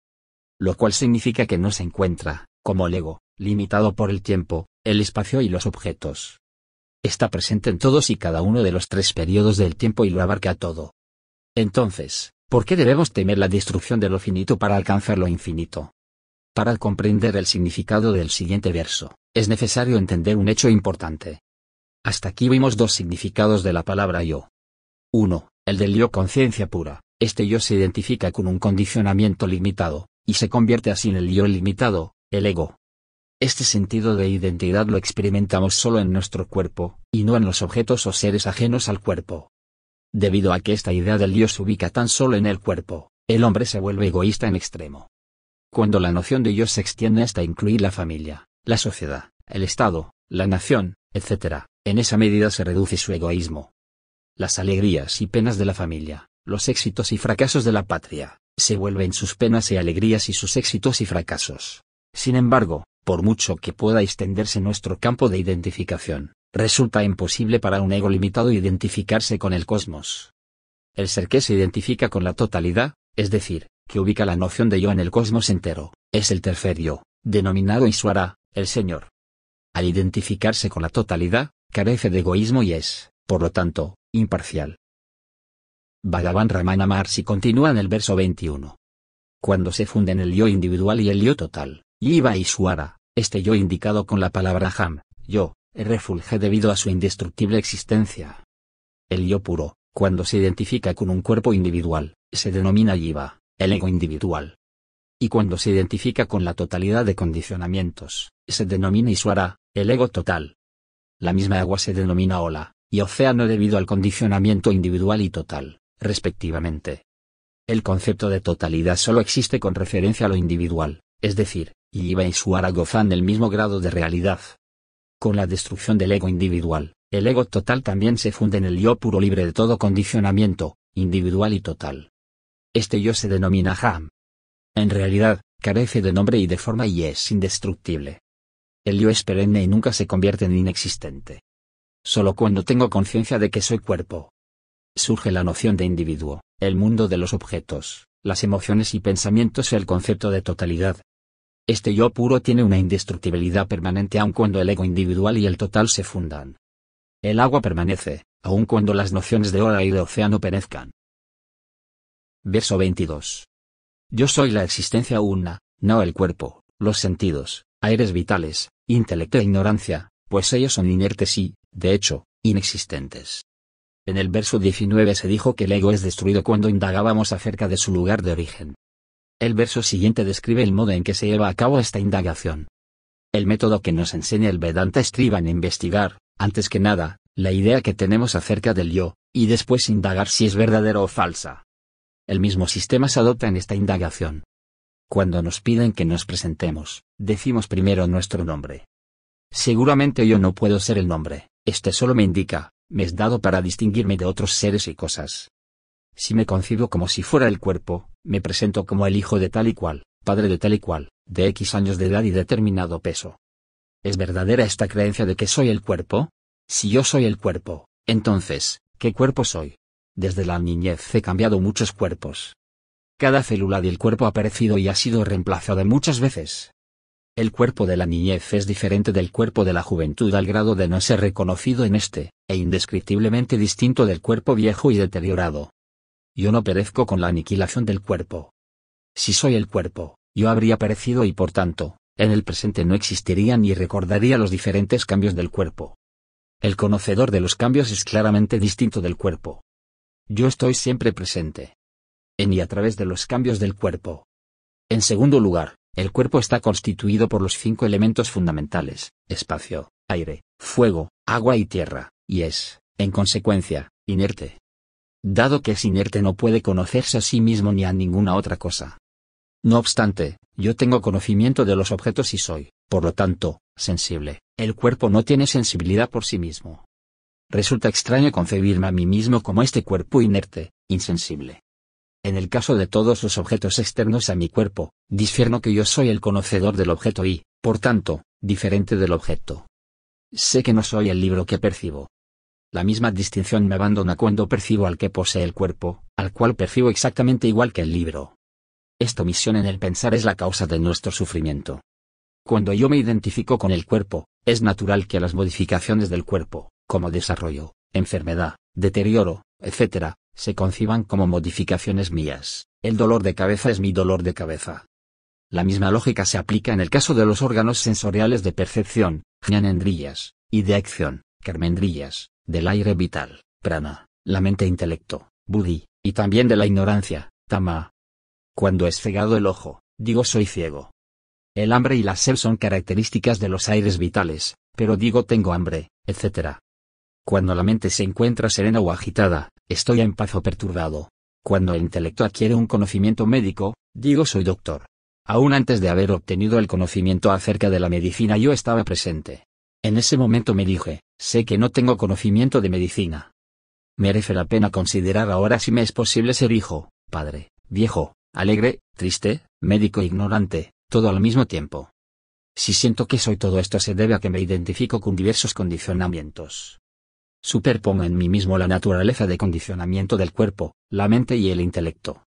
Lo cual significa que no se encuentra, como el ego, limitado por el tiempo, el espacio y los objetos. Está presente en todos y cada uno de los tres periodos del tiempo y lo abarca todo. Entonces, ¿por qué debemos temer la destrucción de lo finito para alcanzar lo infinito? Para comprender el significado del siguiente verso, es necesario entender un hecho importante. Hasta aquí vimos dos significados de la palabra yo. 1. El del yo conciencia pura. Este yo se identifica con un condicionamiento limitado, y se convierte así en el yo limitado, el ego. Este sentido de identidad lo experimentamos solo en nuestro cuerpo, y no en los objetos o seres ajenos al cuerpo. Debido a que esta idea del yo se ubica tan solo en el cuerpo, el hombre se vuelve egoísta en extremo. Cuando la noción de yo se extiende hasta incluir la familia, la sociedad, el Estado, la nación, etc., en esa medida se reduce su egoísmo, las alegrías y penas de la familia, los éxitos y fracasos de la patria, se vuelven sus penas y alegrías y sus éxitos y fracasos. Sin embargo, por mucho que pueda extenderse nuestro campo de identificación, resulta imposible para un ego limitado identificarse con el cosmos. El ser que se identifica con la totalidad, es decir, que ubica la noción de yo en el cosmos entero, es el tercer yo, denominado Iswara, el Señor. Al identificarse con la totalidad, carece de egoísmo y es, por lo tanto, imparcial. Bhagavan Ramana Maharshi continúa en el verso 21. Cuando se funden el yo individual y el yo total, Yiva y Suara, este yo indicado con la palabra Ham, yo, refulge debido a su indestructible existencia. El yo puro, cuando se identifica con un cuerpo individual, se denomina Yiva, el ego individual. Y cuando se identifica con la totalidad de condicionamientos, se denomina Iswara, el ego total. La misma agua se denomina ola, y océano debido al condicionamiento individual y total, respectivamente. El concepto de totalidad solo existe con referencia a lo individual, es decir, Yiva y Suara gozan del mismo grado de realidad. Con la destrucción del ego individual, el ego total también se funde en el yo puro libre de todo condicionamiento, individual y total. Este yo se denomina Ham. En realidad, carece de nombre y de forma y es indestructible. El yo es perenne y nunca se convierte en inexistente solo cuando tengo conciencia de que soy cuerpo. Surge la noción de individuo, el mundo de los objetos, las emociones y pensamientos y el concepto de totalidad. Este yo puro tiene una indestructibilidad permanente aun cuando el ego individual y el total se fundan. El agua permanece, aun cuando las nociones de hora y de océano perezcan. Verso 22. Yo soy la existencia una, no el cuerpo, los sentidos, aires vitales, intelecto e ignorancia, pues ellos son inertes y, de hecho, inexistentes. En el verso 19 se dijo que el ego es destruido cuando indagábamos acerca de su lugar de origen. El verso siguiente describe el modo en que se lleva a cabo esta indagación. El método que nos enseña el Vedanta estriba en investigar, antes que nada, la idea que tenemos acerca del yo, y después indagar si es verdadero o falsa. El mismo sistema se adopta en esta indagación. Cuando nos piden que nos presentemos, decimos primero nuestro nombre, Seguramente yo no puedo ser el nombre, este solo me indica, me es dado para distinguirme de otros seres y cosas. Si me concibo como si fuera el cuerpo, me presento como el hijo de tal y cual, padre de tal y cual, de X años de edad y determinado peso. ¿Es verdadera esta creencia de que soy el cuerpo? Si yo soy el cuerpo, entonces, ¿qué cuerpo soy? Desde la niñez he cambiado muchos cuerpos. Cada célula del cuerpo ha aparecido y ha sido reemplazada muchas veces. El cuerpo de la niñez es diferente del cuerpo de la juventud al grado de no ser reconocido en este, e indescriptiblemente distinto del cuerpo viejo y deteriorado. Yo no perezco con la aniquilación del cuerpo. Si soy el cuerpo, yo habría perecido y por tanto, en el presente no existiría ni recordaría los diferentes cambios del cuerpo. El conocedor de los cambios es claramente distinto del cuerpo. Yo estoy siempre presente. En y a través de los cambios del cuerpo. En segundo lugar, el cuerpo está constituido por los cinco elementos fundamentales, espacio, aire, fuego, agua y tierra, y es, en consecuencia, inerte. Dado que es inerte no puede conocerse a sí mismo ni a ninguna otra cosa. No obstante, yo tengo conocimiento de los objetos y soy, por lo tanto, sensible. El cuerpo no tiene sensibilidad por sí mismo. Resulta extraño concebirme a mí mismo como este cuerpo inerte, insensible. En el caso de todos los objetos externos a mi cuerpo, disfierno que yo soy el conocedor del objeto y, por tanto, diferente del objeto. Sé que no soy el libro que percibo. La misma distinción me abandona cuando percibo al que posee el cuerpo, al cual percibo exactamente igual que el libro. Esta omisión en el pensar es la causa de nuestro sufrimiento. Cuando yo me identifico con el cuerpo, es natural que las modificaciones del cuerpo, como desarrollo, enfermedad, deterioro, etc., se conciban como modificaciones mías. El dolor de cabeza es mi dolor de cabeza. La misma lógica se aplica en el caso de los órganos sensoriales de percepción, jñanendrillas, y de acción, karmendrillas, del aire vital, Prana, la mente intelecto, Buddhi, y también de la ignorancia, Tama. Cuando es cegado el ojo, digo soy ciego. El hambre y la sed son características de los aires vitales, pero digo tengo hambre, etc. Cuando la mente se encuentra serena o agitada, Estoy en paz o perturbado. Cuando el intelecto adquiere un conocimiento médico, digo soy doctor. Aún antes de haber obtenido el conocimiento acerca de la medicina yo estaba presente. En ese momento me dije, sé que no tengo conocimiento de medicina. Merece la pena considerar ahora si me es posible ser hijo, padre, viejo, alegre, triste, médico ignorante, todo al mismo tiempo. Si siento que soy todo esto se debe a que me identifico con diversos condicionamientos. Superpongo en mí mismo la naturaleza de condicionamiento del cuerpo, la mente y el intelecto.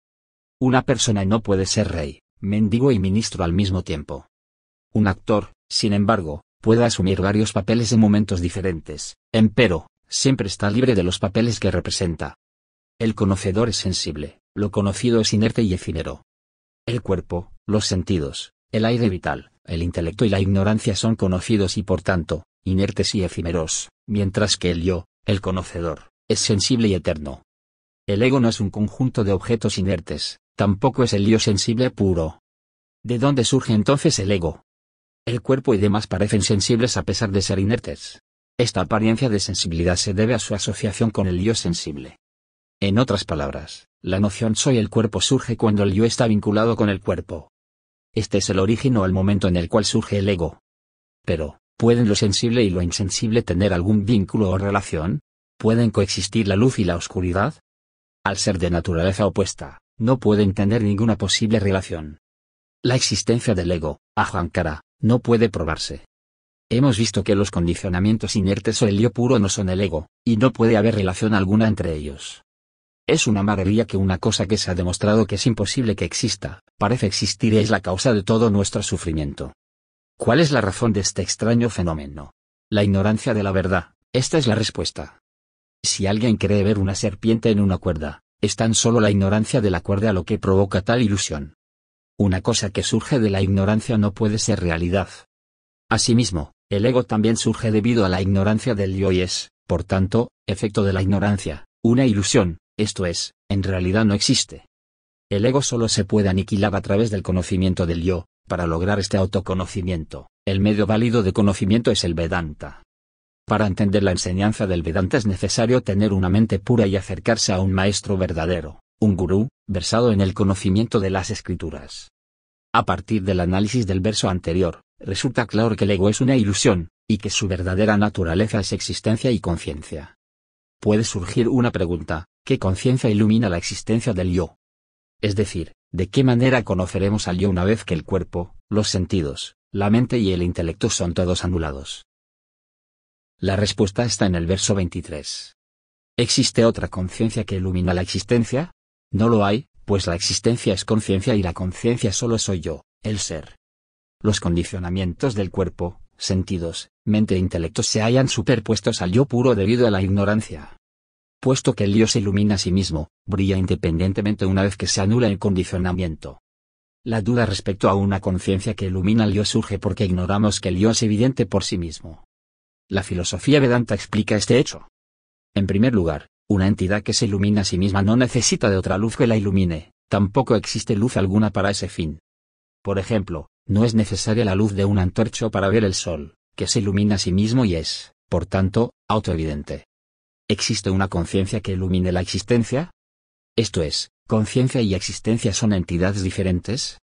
Una persona no puede ser rey, mendigo y ministro al mismo tiempo. Un actor, sin embargo, puede asumir varios papeles en momentos diferentes, empero, siempre está libre de los papeles que representa. El conocedor es sensible, lo conocido es inerte y efímero. El cuerpo, los sentidos, el aire vital, el intelecto y la ignorancia son conocidos y por tanto, inertes y efímeros, mientras que el yo, el conocedor, es sensible y eterno. El ego no es un conjunto de objetos inertes, tampoco es el yo sensible puro. ¿De dónde surge entonces el ego? El cuerpo y demás parecen sensibles a pesar de ser inertes. Esta apariencia de sensibilidad se debe a su asociación con el yo sensible. En otras palabras, la noción soy el cuerpo surge cuando el yo está vinculado con el cuerpo. Este es el origen o el momento en el cual surge el ego. Pero, ¿Pueden lo sensible y lo insensible tener algún vínculo o relación? ¿Pueden coexistir la luz y la oscuridad? Al ser de naturaleza opuesta, no pueden tener ninguna posible relación. La existencia del ego, ajankara, no puede probarse. Hemos visto que los condicionamientos inertes o el yo puro no son el ego, y no puede haber relación alguna entre ellos. Es una maravilla que una cosa que se ha demostrado que es imposible que exista, parece existir y es la causa de todo nuestro sufrimiento. ¿Cuál es la razón de este extraño fenómeno? La ignorancia de la verdad, esta es la respuesta. Si alguien cree ver una serpiente en una cuerda, es tan solo la ignorancia de la cuerda lo que provoca tal ilusión. Una cosa que surge de la ignorancia no puede ser realidad. Asimismo, el ego también surge debido a la ignorancia del yo y es, por tanto, efecto de la ignorancia, una ilusión, esto es, en realidad no existe. El ego solo se puede aniquilar a través del conocimiento del yo, para lograr este autoconocimiento, el medio válido de conocimiento es el Vedanta. Para entender la enseñanza del Vedanta es necesario tener una mente pura y acercarse a un maestro verdadero, un gurú, versado en el conocimiento de las escrituras. A partir del análisis del verso anterior, resulta claro que el ego es una ilusión, y que su verdadera naturaleza es existencia y conciencia. Puede surgir una pregunta, ¿qué conciencia ilumina la existencia del yo? Es decir, ¿De qué manera conoceremos al yo una vez que el cuerpo, los sentidos, la mente y el intelecto son todos anulados? La respuesta está en el verso 23. ¿Existe otra conciencia que ilumina la existencia? No lo hay, pues la existencia es conciencia y la conciencia solo soy yo, el ser. Los condicionamientos del cuerpo, sentidos, mente e intelecto se hayan superpuestos al yo puro debido a la ignorancia puesto que el lío se ilumina a sí mismo, brilla independientemente una vez que se anula el condicionamiento. La duda respecto a una conciencia que ilumina al yo surge porque ignoramos que el yo es evidente por sí mismo. La filosofía Vedanta explica este hecho. En primer lugar, una entidad que se ilumina a sí misma no necesita de otra luz que la ilumine, tampoco existe luz alguna para ese fin. Por ejemplo, no es necesaria la luz de un antorcho para ver el sol, que se ilumina a sí mismo y es, por tanto, autoevidente. ¿Existe una conciencia que ilumine la existencia? Esto es, ¿conciencia y existencia son entidades diferentes?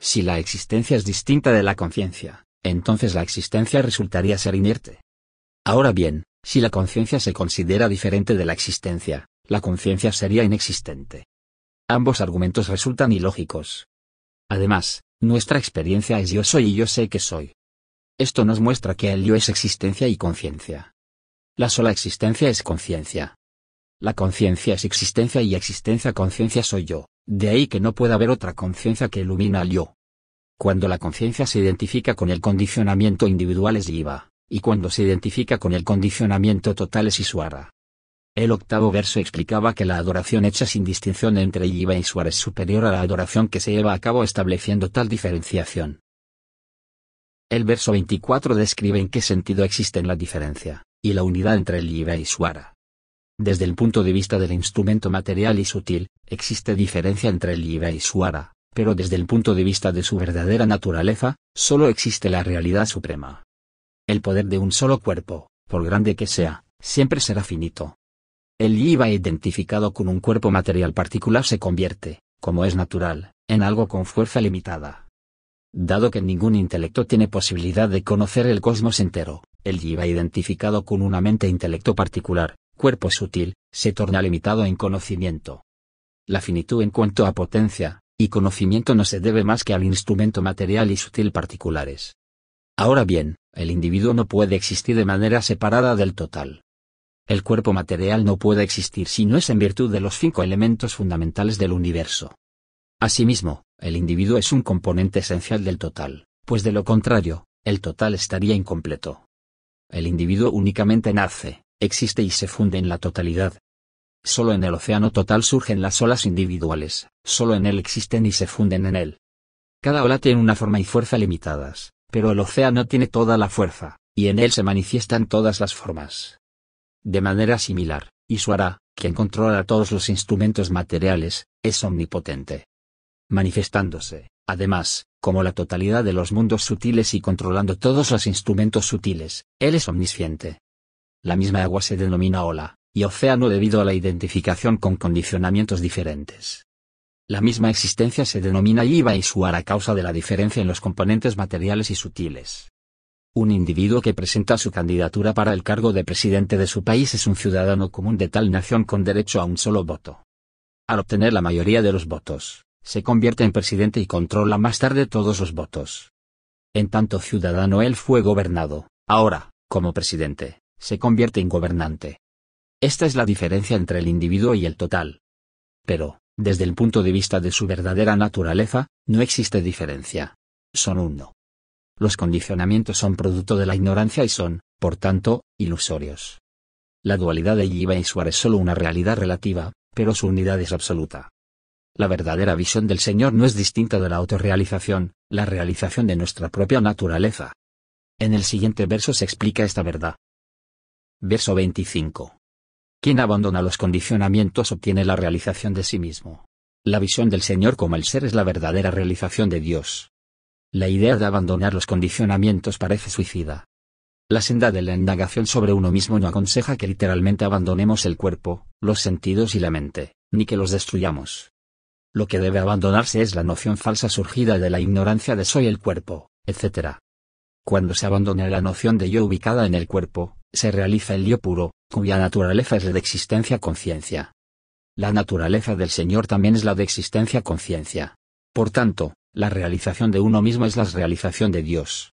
Si la existencia es distinta de la conciencia, entonces la existencia resultaría ser inerte. Ahora bien, si la conciencia se considera diferente de la existencia, la conciencia sería inexistente. Ambos argumentos resultan ilógicos. Además, nuestra experiencia es yo soy y yo sé que soy. Esto nos muestra que el yo es existencia y conciencia. La sola existencia es conciencia. La conciencia es existencia y existencia conciencia soy yo, de ahí que no pueda haber otra conciencia que ilumina al yo. Cuando la conciencia se identifica con el condicionamiento individual es IVA, y cuando se identifica con el condicionamiento total es suara. El octavo verso explicaba que la adoración hecha sin distinción entre Yiva y suara es superior a la adoración que se lleva a cabo estableciendo tal diferenciación. El verso 24 describe en qué sentido en la diferencia y la unidad entre el Yiva y Suara. Desde el punto de vista del instrumento material y sutil, existe diferencia entre el Libra y Suara, pero desde el punto de vista de su verdadera naturaleza, solo existe la realidad suprema. El poder de un solo cuerpo, por grande que sea, siempre será finito. El Yiva identificado con un cuerpo material particular se convierte, como es natural, en algo con fuerza limitada. Dado que ningún intelecto tiene posibilidad de conocer el cosmos entero, el jiva identificado con una mente e intelecto particular, cuerpo sutil, se torna limitado en conocimiento. La finitud en cuanto a potencia, y conocimiento no se debe más que al instrumento material y sutil particulares. Ahora bien, el individuo no puede existir de manera separada del total. El cuerpo material no puede existir si no es en virtud de los cinco elementos fundamentales del universo. Asimismo, el individuo es un componente esencial del total, pues de lo contrario, el total estaría incompleto. El individuo únicamente nace, existe y se funde en la totalidad. Solo en el océano total surgen las olas individuales, solo en él existen y se funden en él. Cada ola tiene una forma y fuerza limitadas, pero el océano tiene toda la fuerza, y en él se manifiestan todas las formas. De manera similar, Isuara, quien controla todos los instrumentos materiales, es omnipotente. Manifestándose, además, como la totalidad de los mundos sutiles y controlando todos los instrumentos sutiles, él es omnisciente. La misma agua se denomina ola, y océano debido a la identificación con condicionamientos diferentes. La misma existencia se denomina yiva y Suar a causa de la diferencia en los componentes materiales y sutiles. Un individuo que presenta su candidatura para el cargo de presidente de su país es un ciudadano común de tal nación con derecho a un solo voto. Al obtener la mayoría de los votos, se convierte en presidente y controla más tarde todos los votos. En tanto ciudadano él fue gobernado, ahora, como presidente, se convierte en gobernante. Esta es la diferencia entre el individuo y el total. Pero, desde el punto de vista de su verdadera naturaleza, no existe diferencia. Son uno. Los condicionamientos son producto de la ignorancia y son, por tanto, ilusorios. La dualidad de Yiba y Suárez es solo una realidad relativa, pero su unidad es absoluta. La verdadera visión del Señor no es distinta de la autorrealización, la realización de nuestra propia naturaleza. En el siguiente verso se explica esta verdad. Verso 25. Quien abandona los condicionamientos obtiene la realización de sí mismo. La visión del Señor como el ser es la verdadera realización de Dios. La idea de abandonar los condicionamientos parece suicida. La senda de la indagación sobre uno mismo no aconseja que literalmente abandonemos el cuerpo, los sentidos y la mente, ni que los destruyamos. Lo que debe abandonarse es la noción falsa surgida de la ignorancia de soy el cuerpo, etc. Cuando se abandona la noción de yo ubicada en el cuerpo, se realiza el yo puro, cuya naturaleza es la de existencia-conciencia. La naturaleza del Señor también es la de existencia-conciencia. Por tanto, la realización de uno mismo es la realización de Dios.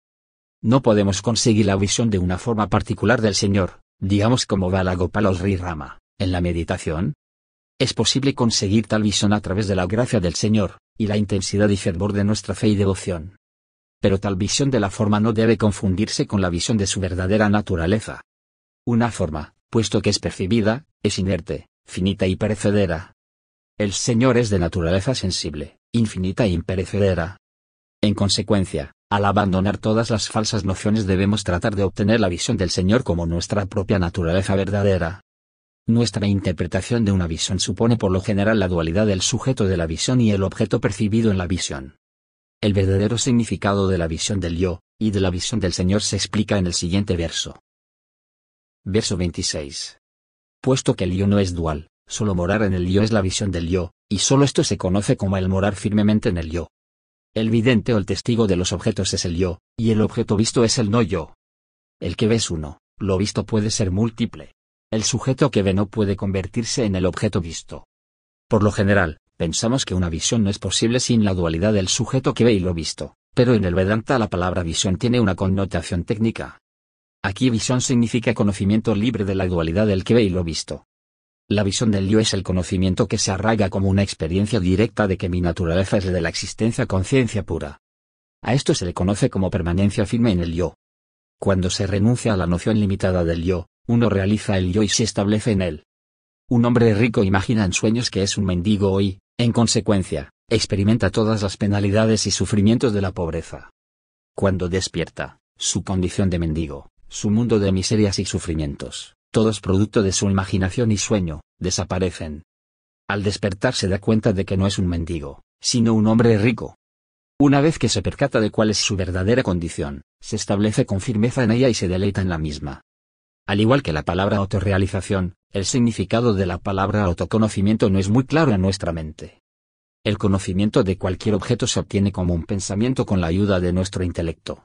No podemos conseguir la visión de una forma particular del Señor, digamos como la Sri Rama, en la meditación, es posible conseguir tal visión a través de la gracia del Señor, y la intensidad y fervor de nuestra fe y devoción. Pero tal visión de la forma no debe confundirse con la visión de su verdadera naturaleza. Una forma, puesto que es percibida, es inerte, finita y perecedera. El Señor es de naturaleza sensible, infinita e imperecedera. En consecuencia, al abandonar todas las falsas nociones debemos tratar de obtener la visión del Señor como nuestra propia naturaleza verdadera, nuestra interpretación de una visión supone por lo general la dualidad del sujeto de la visión y el objeto percibido en la visión. El verdadero significado de la visión del yo, y de la visión del Señor se explica en el siguiente verso. Verso 26. Puesto que el yo no es dual, solo morar en el yo es la visión del yo, y solo esto se conoce como el morar firmemente en el yo. El vidente o el testigo de los objetos es el yo, y el objeto visto es el no yo. El que ves uno, lo visto puede ser múltiple, el sujeto que ve no puede convertirse en el objeto visto. Por lo general, pensamos que una visión no es posible sin la dualidad del sujeto que ve y lo visto, pero en el Vedanta la palabra visión tiene una connotación técnica. Aquí visión significa conocimiento libre de la dualidad del que ve y lo visto. La visión del yo es el conocimiento que se arraiga como una experiencia directa de que mi naturaleza es la de la existencia conciencia pura. A esto se le conoce como permanencia firme en el yo. Cuando se renuncia a la noción limitada del yo, uno realiza el yo y se establece en él. Un hombre rico imagina en sueños que es un mendigo y, en consecuencia, experimenta todas las penalidades y sufrimientos de la pobreza. Cuando despierta, su condición de mendigo, su mundo de miserias y sufrimientos, todos producto de su imaginación y sueño, desaparecen. Al despertar se da cuenta de que no es un mendigo, sino un hombre rico. Una vez que se percata de cuál es su verdadera condición, se establece con firmeza en ella y se deleita en la misma. Al igual que la palabra autorrealización, el significado de la palabra autoconocimiento no es muy claro en nuestra mente. El conocimiento de cualquier objeto se obtiene como un pensamiento con la ayuda de nuestro intelecto.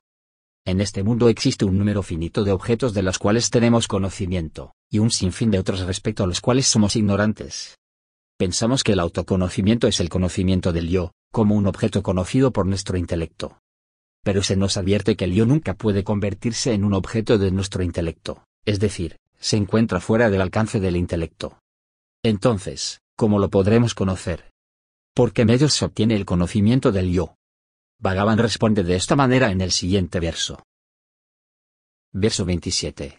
En este mundo existe un número finito de objetos de los cuales tenemos conocimiento, y un sinfín de otros respecto a los cuales somos ignorantes. Pensamos que el autoconocimiento es el conocimiento del yo, como un objeto conocido por nuestro intelecto. Pero se nos advierte que el yo nunca puede convertirse en un objeto de nuestro intelecto es decir, se encuentra fuera del alcance del intelecto. Entonces, ¿cómo lo podremos conocer? ¿Por qué medios se obtiene el conocimiento del yo? Bhagavan responde de esta manera en el siguiente verso. Verso 27.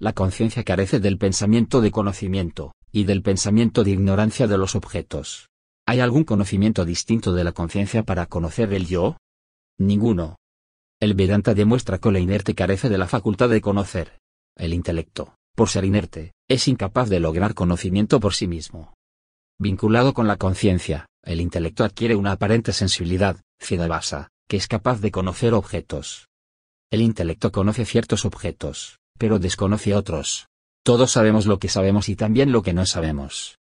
La conciencia carece del pensamiento de conocimiento, y del pensamiento de ignorancia de los objetos. ¿Hay algún conocimiento distinto de la conciencia para conocer el yo? Ninguno. El Vedanta demuestra que la inerte carece de la facultad de conocer, el intelecto, por ser inerte, es incapaz de lograr conocimiento por sí mismo. Vinculado con la conciencia, el intelecto adquiere una aparente sensibilidad, basa, que es capaz de conocer objetos. El intelecto conoce ciertos objetos, pero desconoce otros. Todos sabemos lo que sabemos y también lo que no sabemos.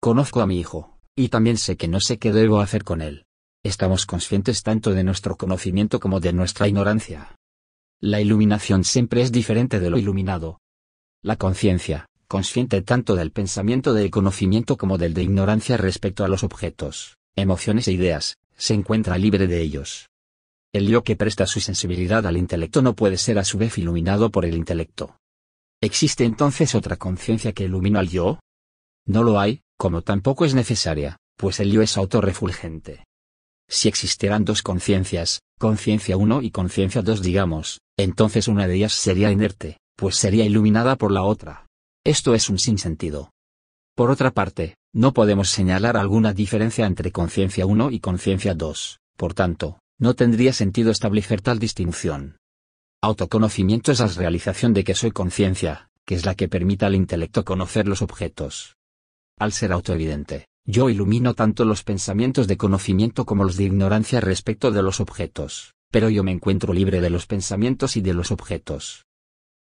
Conozco a mi hijo, y también sé que no sé qué debo hacer con él. Estamos conscientes tanto de nuestro conocimiento como de nuestra ignorancia. La iluminación siempre es diferente de lo iluminado. La conciencia, consciente tanto del pensamiento del conocimiento como del de ignorancia respecto a los objetos, emociones e ideas, se encuentra libre de ellos. El yo que presta su sensibilidad al intelecto no puede ser a su vez iluminado por el intelecto. ¿Existe entonces otra conciencia que ilumina al yo? No lo hay, como tampoco es necesaria, pues el yo es autorrefulgente. Si existieran dos conciencias, conciencia 1 y conciencia 2 digamos, entonces una de ellas sería inerte, pues sería iluminada por la otra. Esto es un sinsentido. Por otra parte, no podemos señalar alguna diferencia entre conciencia 1 y conciencia 2, por tanto, no tendría sentido establecer tal distinción. Autoconocimiento es la realización de que soy conciencia, que es la que permite al intelecto conocer los objetos. Al ser autoevidente, yo ilumino tanto los pensamientos de conocimiento como los de ignorancia respecto de los objetos pero yo me encuentro libre de los pensamientos y de los objetos.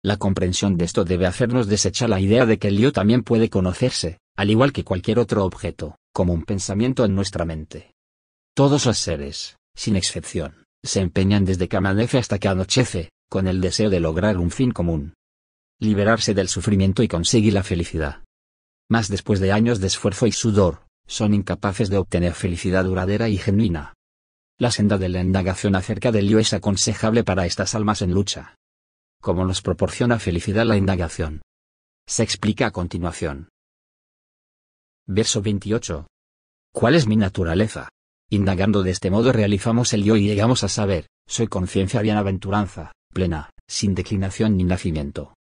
La comprensión de esto debe hacernos desechar la idea de que el yo también puede conocerse, al igual que cualquier otro objeto, como un pensamiento en nuestra mente. Todos los seres, sin excepción, se empeñan desde que amanece hasta que anochece, con el deseo de lograr un fin común. Liberarse del sufrimiento y conseguir la felicidad. mas después de años de esfuerzo y sudor, son incapaces de obtener felicidad duradera y genuina. La senda de la indagación acerca del yo es aconsejable para estas almas en lucha. ¿Cómo nos proporciona felicidad la indagación? Se explica a continuación. Verso 28. ¿Cuál es mi naturaleza? Indagando de este modo realizamos el yo y llegamos a saber, soy conciencia bienaventuranza, plena, sin declinación ni nacimiento.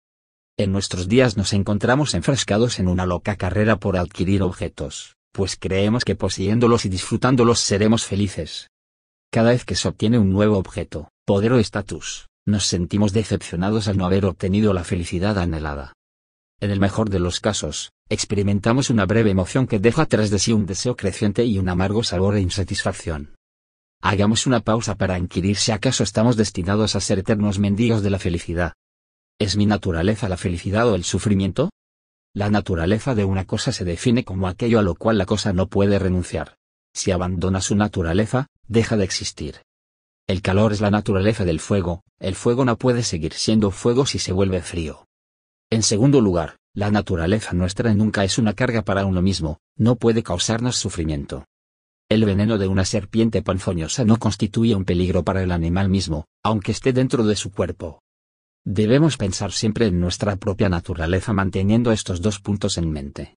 En nuestros días nos encontramos enfrascados en una loca carrera por adquirir objetos, pues creemos que poseyéndolos y disfrutándolos seremos felices, cada vez que se obtiene un nuevo objeto, poder o estatus, nos sentimos decepcionados al no haber obtenido la felicidad anhelada. En el mejor de los casos, experimentamos una breve emoción que deja tras de sí un deseo creciente y un amargo sabor e insatisfacción. Hagamos una pausa para inquirir si acaso estamos destinados a ser eternos mendigos de la felicidad. ¿Es mi naturaleza la felicidad o el sufrimiento? La naturaleza de una cosa se define como aquello a lo cual la cosa no puede renunciar si abandona su naturaleza, deja de existir. El calor es la naturaleza del fuego, el fuego no puede seguir siendo fuego si se vuelve frío. En segundo lugar, la naturaleza nuestra nunca es una carga para uno mismo, no puede causarnos sufrimiento. El veneno de una serpiente panzoñosa no constituye un peligro para el animal mismo, aunque esté dentro de su cuerpo. Debemos pensar siempre en nuestra propia naturaleza manteniendo estos dos puntos en mente.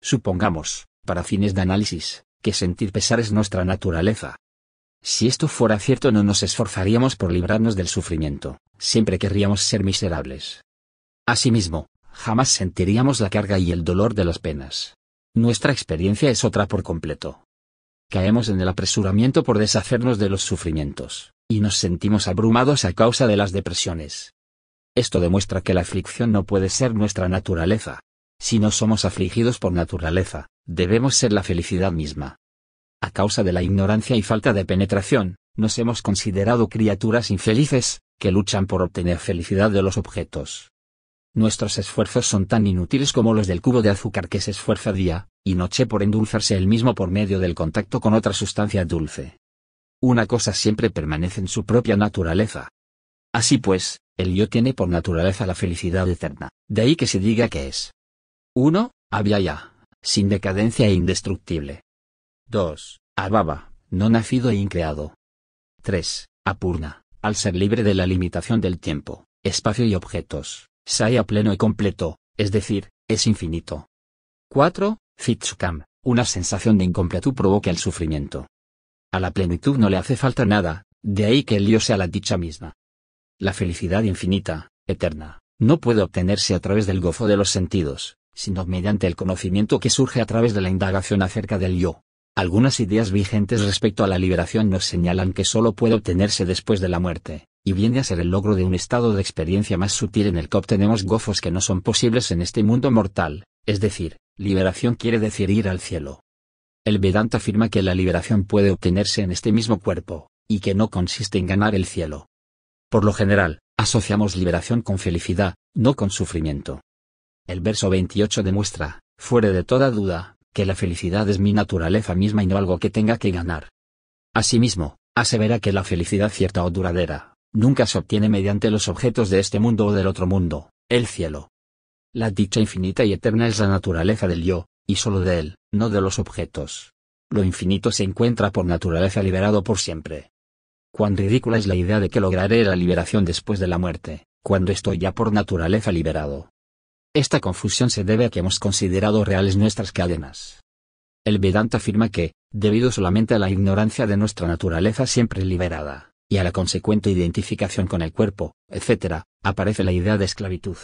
Supongamos, para fines de análisis, que sentir pesar es nuestra naturaleza. Si esto fuera cierto no nos esforzaríamos por librarnos del sufrimiento, siempre querríamos ser miserables. Asimismo, jamás sentiríamos la carga y el dolor de las penas. Nuestra experiencia es otra por completo. Caemos en el apresuramiento por deshacernos de los sufrimientos, y nos sentimos abrumados a causa de las depresiones. Esto demuestra que la aflicción no puede ser nuestra naturaleza, si no somos afligidos por naturaleza, debemos ser la felicidad misma. A causa de la ignorancia y falta de penetración, nos hemos considerado criaturas infelices, que luchan por obtener felicidad de los objetos. Nuestros esfuerzos son tan inútiles como los del cubo de azúcar que se esfuerza día y noche por endulzarse el mismo por medio del contacto con otra sustancia dulce. Una cosa siempre permanece en su propia naturaleza. Así pues, el yo tiene por naturaleza la felicidad eterna, de ahí que se diga que es 1. ya sin decadencia e indestructible. 2. Ababa, no nacido e increado. 3. Apurna, al ser libre de la limitación del tiempo, espacio y objetos, Saya pleno y completo, es decir, es infinito. 4. Fitzukam, una sensación de incompletud provoca el sufrimiento. A la plenitud no le hace falta nada, de ahí que el yo sea la dicha misma. La felicidad infinita, eterna, no puede obtenerse a través del gozo de los sentidos, sino mediante el conocimiento que surge a través de la indagación acerca del yo. Algunas ideas vigentes respecto a la liberación nos señalan que solo puede obtenerse después de la muerte, y viene a ser el logro de un estado de experiencia más sutil en el que obtenemos gozos que no son posibles en este mundo mortal, es decir, liberación quiere decir ir al cielo. El Vedanta afirma que la liberación puede obtenerse en este mismo cuerpo, y que no consiste en ganar el cielo. Por lo general, asociamos liberación con felicidad, no con sufrimiento. El verso 28 demuestra, fuera de toda duda, que la felicidad es mi naturaleza misma y no algo que tenga que ganar. Asimismo, asevera que la felicidad cierta o duradera, nunca se obtiene mediante los objetos de este mundo o del otro mundo, el cielo. La dicha infinita y eterna es la naturaleza del yo, y solo de él, no de los objetos. Lo infinito se encuentra por naturaleza liberado por siempre. Cuán ridícula es la idea de que lograré la liberación después de la muerte, cuando estoy ya por naturaleza liberado. Esta confusión se debe a que hemos considerado reales nuestras cadenas. El Vedanta afirma que, debido solamente a la ignorancia de nuestra naturaleza siempre liberada, y a la consecuente identificación con el cuerpo, etc., aparece la idea de esclavitud.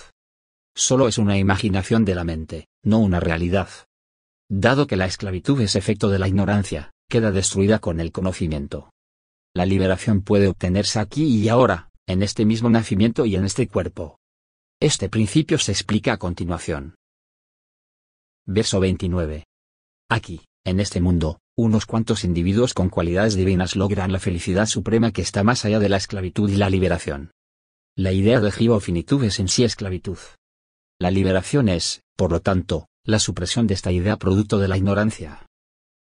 Solo es una imaginación de la mente, no una realidad. Dado que la esclavitud es efecto de la ignorancia, queda destruida con el conocimiento. La liberación puede obtenerse aquí y ahora, en este mismo nacimiento y en este cuerpo. Este principio se explica a continuación. Verso 29. Aquí, en este mundo, unos cuantos individuos con cualidades divinas logran la felicidad suprema que está más allá de la esclavitud y la liberación. La idea de Jiva o es en sí esclavitud. La liberación es, por lo tanto, la supresión de esta idea producto de la ignorancia.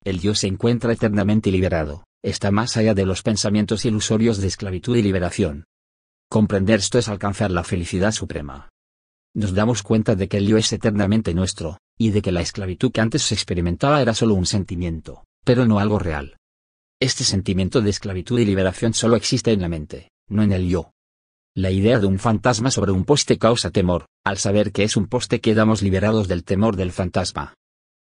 El Dios se encuentra eternamente liberado, está más allá de los pensamientos ilusorios de esclavitud y liberación, Comprender esto es alcanzar la felicidad suprema. Nos damos cuenta de que el yo es eternamente nuestro, y de que la esclavitud que antes se experimentaba era solo un sentimiento, pero no algo real. Este sentimiento de esclavitud y liberación solo existe en la mente, no en el yo. La idea de un fantasma sobre un poste causa temor, al saber que es un poste quedamos liberados del temor del fantasma.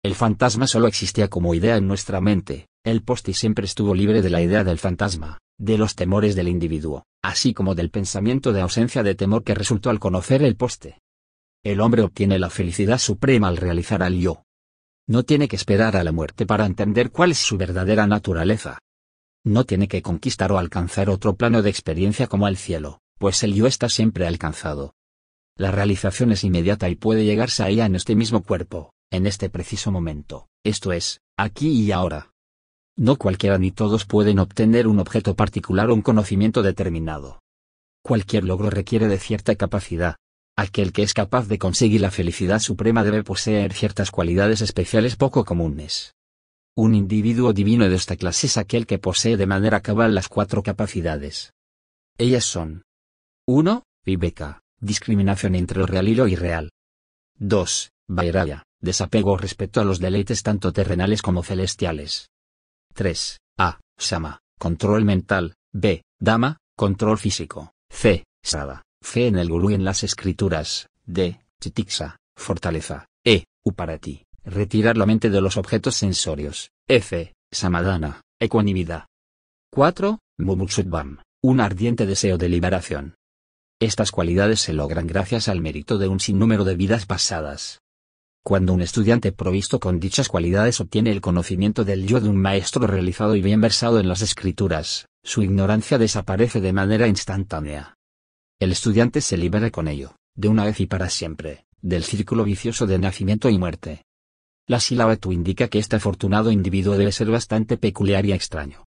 El fantasma solo existía como idea en nuestra mente, el poste siempre estuvo libre de la idea del fantasma de los temores del individuo, así como del pensamiento de ausencia de temor que resultó al conocer el poste. El hombre obtiene la felicidad suprema al realizar al yo. No tiene que esperar a la muerte para entender cuál es su verdadera naturaleza. No tiene que conquistar o alcanzar otro plano de experiencia como el cielo, pues el yo está siempre alcanzado. La realización es inmediata y puede llegarse a ella en este mismo cuerpo, en este preciso momento, esto es, aquí y ahora. No cualquiera ni todos pueden obtener un objeto particular o un conocimiento determinado. Cualquier logro requiere de cierta capacidad. Aquel que es capaz de conseguir la felicidad suprema debe poseer ciertas cualidades especiales poco comunes. Un individuo divino de esta clase es aquel que posee de manera cabal las cuatro capacidades. Ellas son 1. Viveka, discriminación entre lo real y lo irreal. 2. Vairaya, desapego respecto a los deleites tanto terrenales como celestiales. 3. A. Sama, control mental. B. Dama, control físico. C. Sada, fe en el gurú y en las escrituras. D. Chitiksa, fortaleza. E. Uparati, retirar la mente de los objetos sensorios. F. samadana ecuanimidad. 4. Mumutsutbam, un ardiente deseo de liberación. Estas cualidades se logran gracias al mérito de un sinnúmero de vidas pasadas, cuando un estudiante provisto con dichas cualidades obtiene el conocimiento del yo de un maestro realizado y bien versado en las escrituras, su ignorancia desaparece de manera instantánea. El estudiante se libera con ello, de una vez y para siempre, del círculo vicioso de nacimiento y muerte. La sílaba tu indica que este afortunado individuo debe ser bastante peculiar y extraño.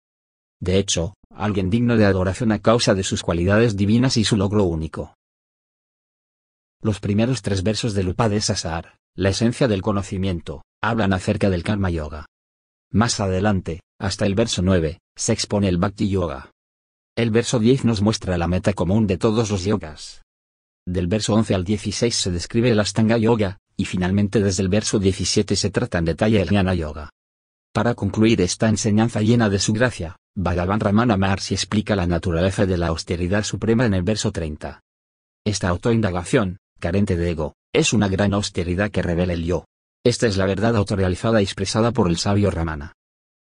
De hecho, alguien digno de adoración a causa de sus cualidades divinas y su logro único. Los primeros tres versos del Upadesasar, la esencia del conocimiento, hablan acerca del Karma Yoga. Más adelante, hasta el verso 9, se expone el Bhakti Yoga. El verso 10 nos muestra la meta común de todos los yogas. Del verso 11 al 16 se describe el Astanga Yoga, y finalmente desde el verso 17 se trata en detalle el Jnana Yoga. Para concluir esta enseñanza llena de su gracia, Bhagavan Ramana Maharshi explica la naturaleza de la austeridad suprema en el verso 30. Esta autoindagación, carente de ego, es una gran austeridad que revela el yo. Esta es la verdad autorrealizada expresada por el sabio Ramana.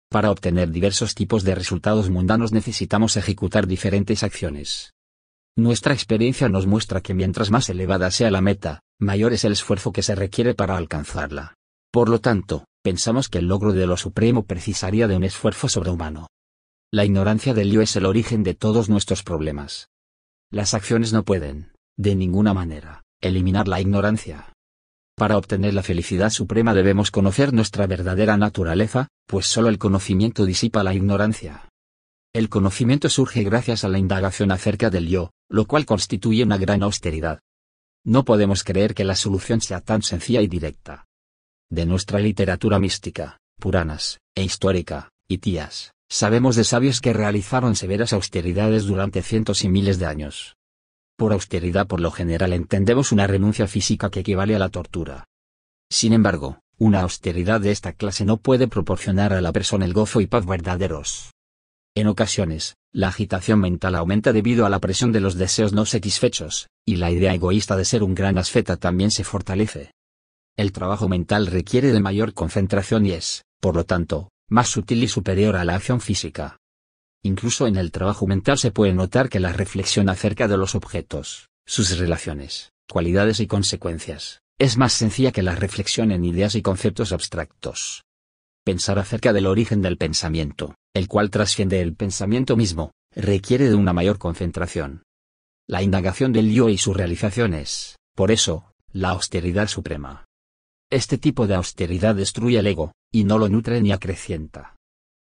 Para obtener diversos tipos de resultados mundanos necesitamos ejecutar diferentes acciones. Nuestra experiencia nos muestra que mientras más elevada sea la meta, mayor es el esfuerzo que se requiere para alcanzarla. Por lo tanto, pensamos que el logro de lo supremo precisaría de un esfuerzo sobrehumano. La ignorancia del yo es el origen de todos nuestros problemas. Las acciones no pueden, de ninguna manera, eliminar la ignorancia. Para obtener la felicidad suprema debemos conocer nuestra verdadera naturaleza, pues solo el conocimiento disipa la ignorancia. El conocimiento surge gracias a la indagación acerca del yo, lo cual constituye una gran austeridad. No podemos creer que la solución sea tan sencilla y directa. De nuestra literatura mística, puranas, e histórica, y tías, sabemos de sabios que realizaron severas austeridades durante cientos y miles de años. Por austeridad por lo general entendemos una renuncia física que equivale a la tortura. Sin embargo, una austeridad de esta clase no puede proporcionar a la persona el gozo y paz verdaderos. En ocasiones, la agitación mental aumenta debido a la presión de los deseos no satisfechos, y la idea egoísta de ser un gran asfeta también se fortalece. El trabajo mental requiere de mayor concentración y es, por lo tanto, más sutil y superior a la acción física. Incluso en el trabajo mental se puede notar que la reflexión acerca de los objetos, sus relaciones, cualidades y consecuencias, es más sencilla que la reflexión en ideas y conceptos abstractos. Pensar acerca del origen del pensamiento, el cual trasciende el pensamiento mismo, requiere de una mayor concentración. La indagación del yo y su realización es, por eso, la austeridad suprema. Este tipo de austeridad destruye el ego, y no lo nutre ni acrecienta.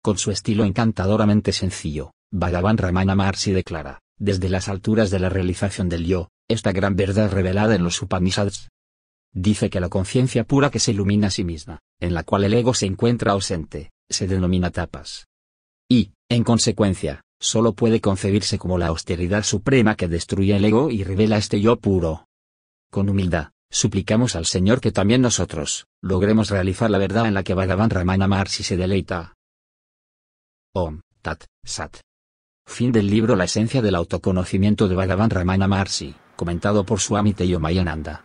Con su estilo encantadoramente sencillo, Bhagavan Ramana Maharshi declara, desde las alturas de la realización del yo, esta gran verdad revelada en los Upanishads. Dice que la conciencia pura que se ilumina a sí misma, en la cual el ego se encuentra ausente, se denomina tapas. Y, en consecuencia, solo puede concebirse como la austeridad suprema que destruye el ego y revela este yo puro. Con humildad, suplicamos al Señor que también nosotros, logremos realizar la verdad en la que Bhagavan Ramana Maharshi se deleita. Om, Tat, Sat. Fin del libro La esencia del autoconocimiento de Bhagavan Ramana Marsi, comentado por Swami Teyomayananda.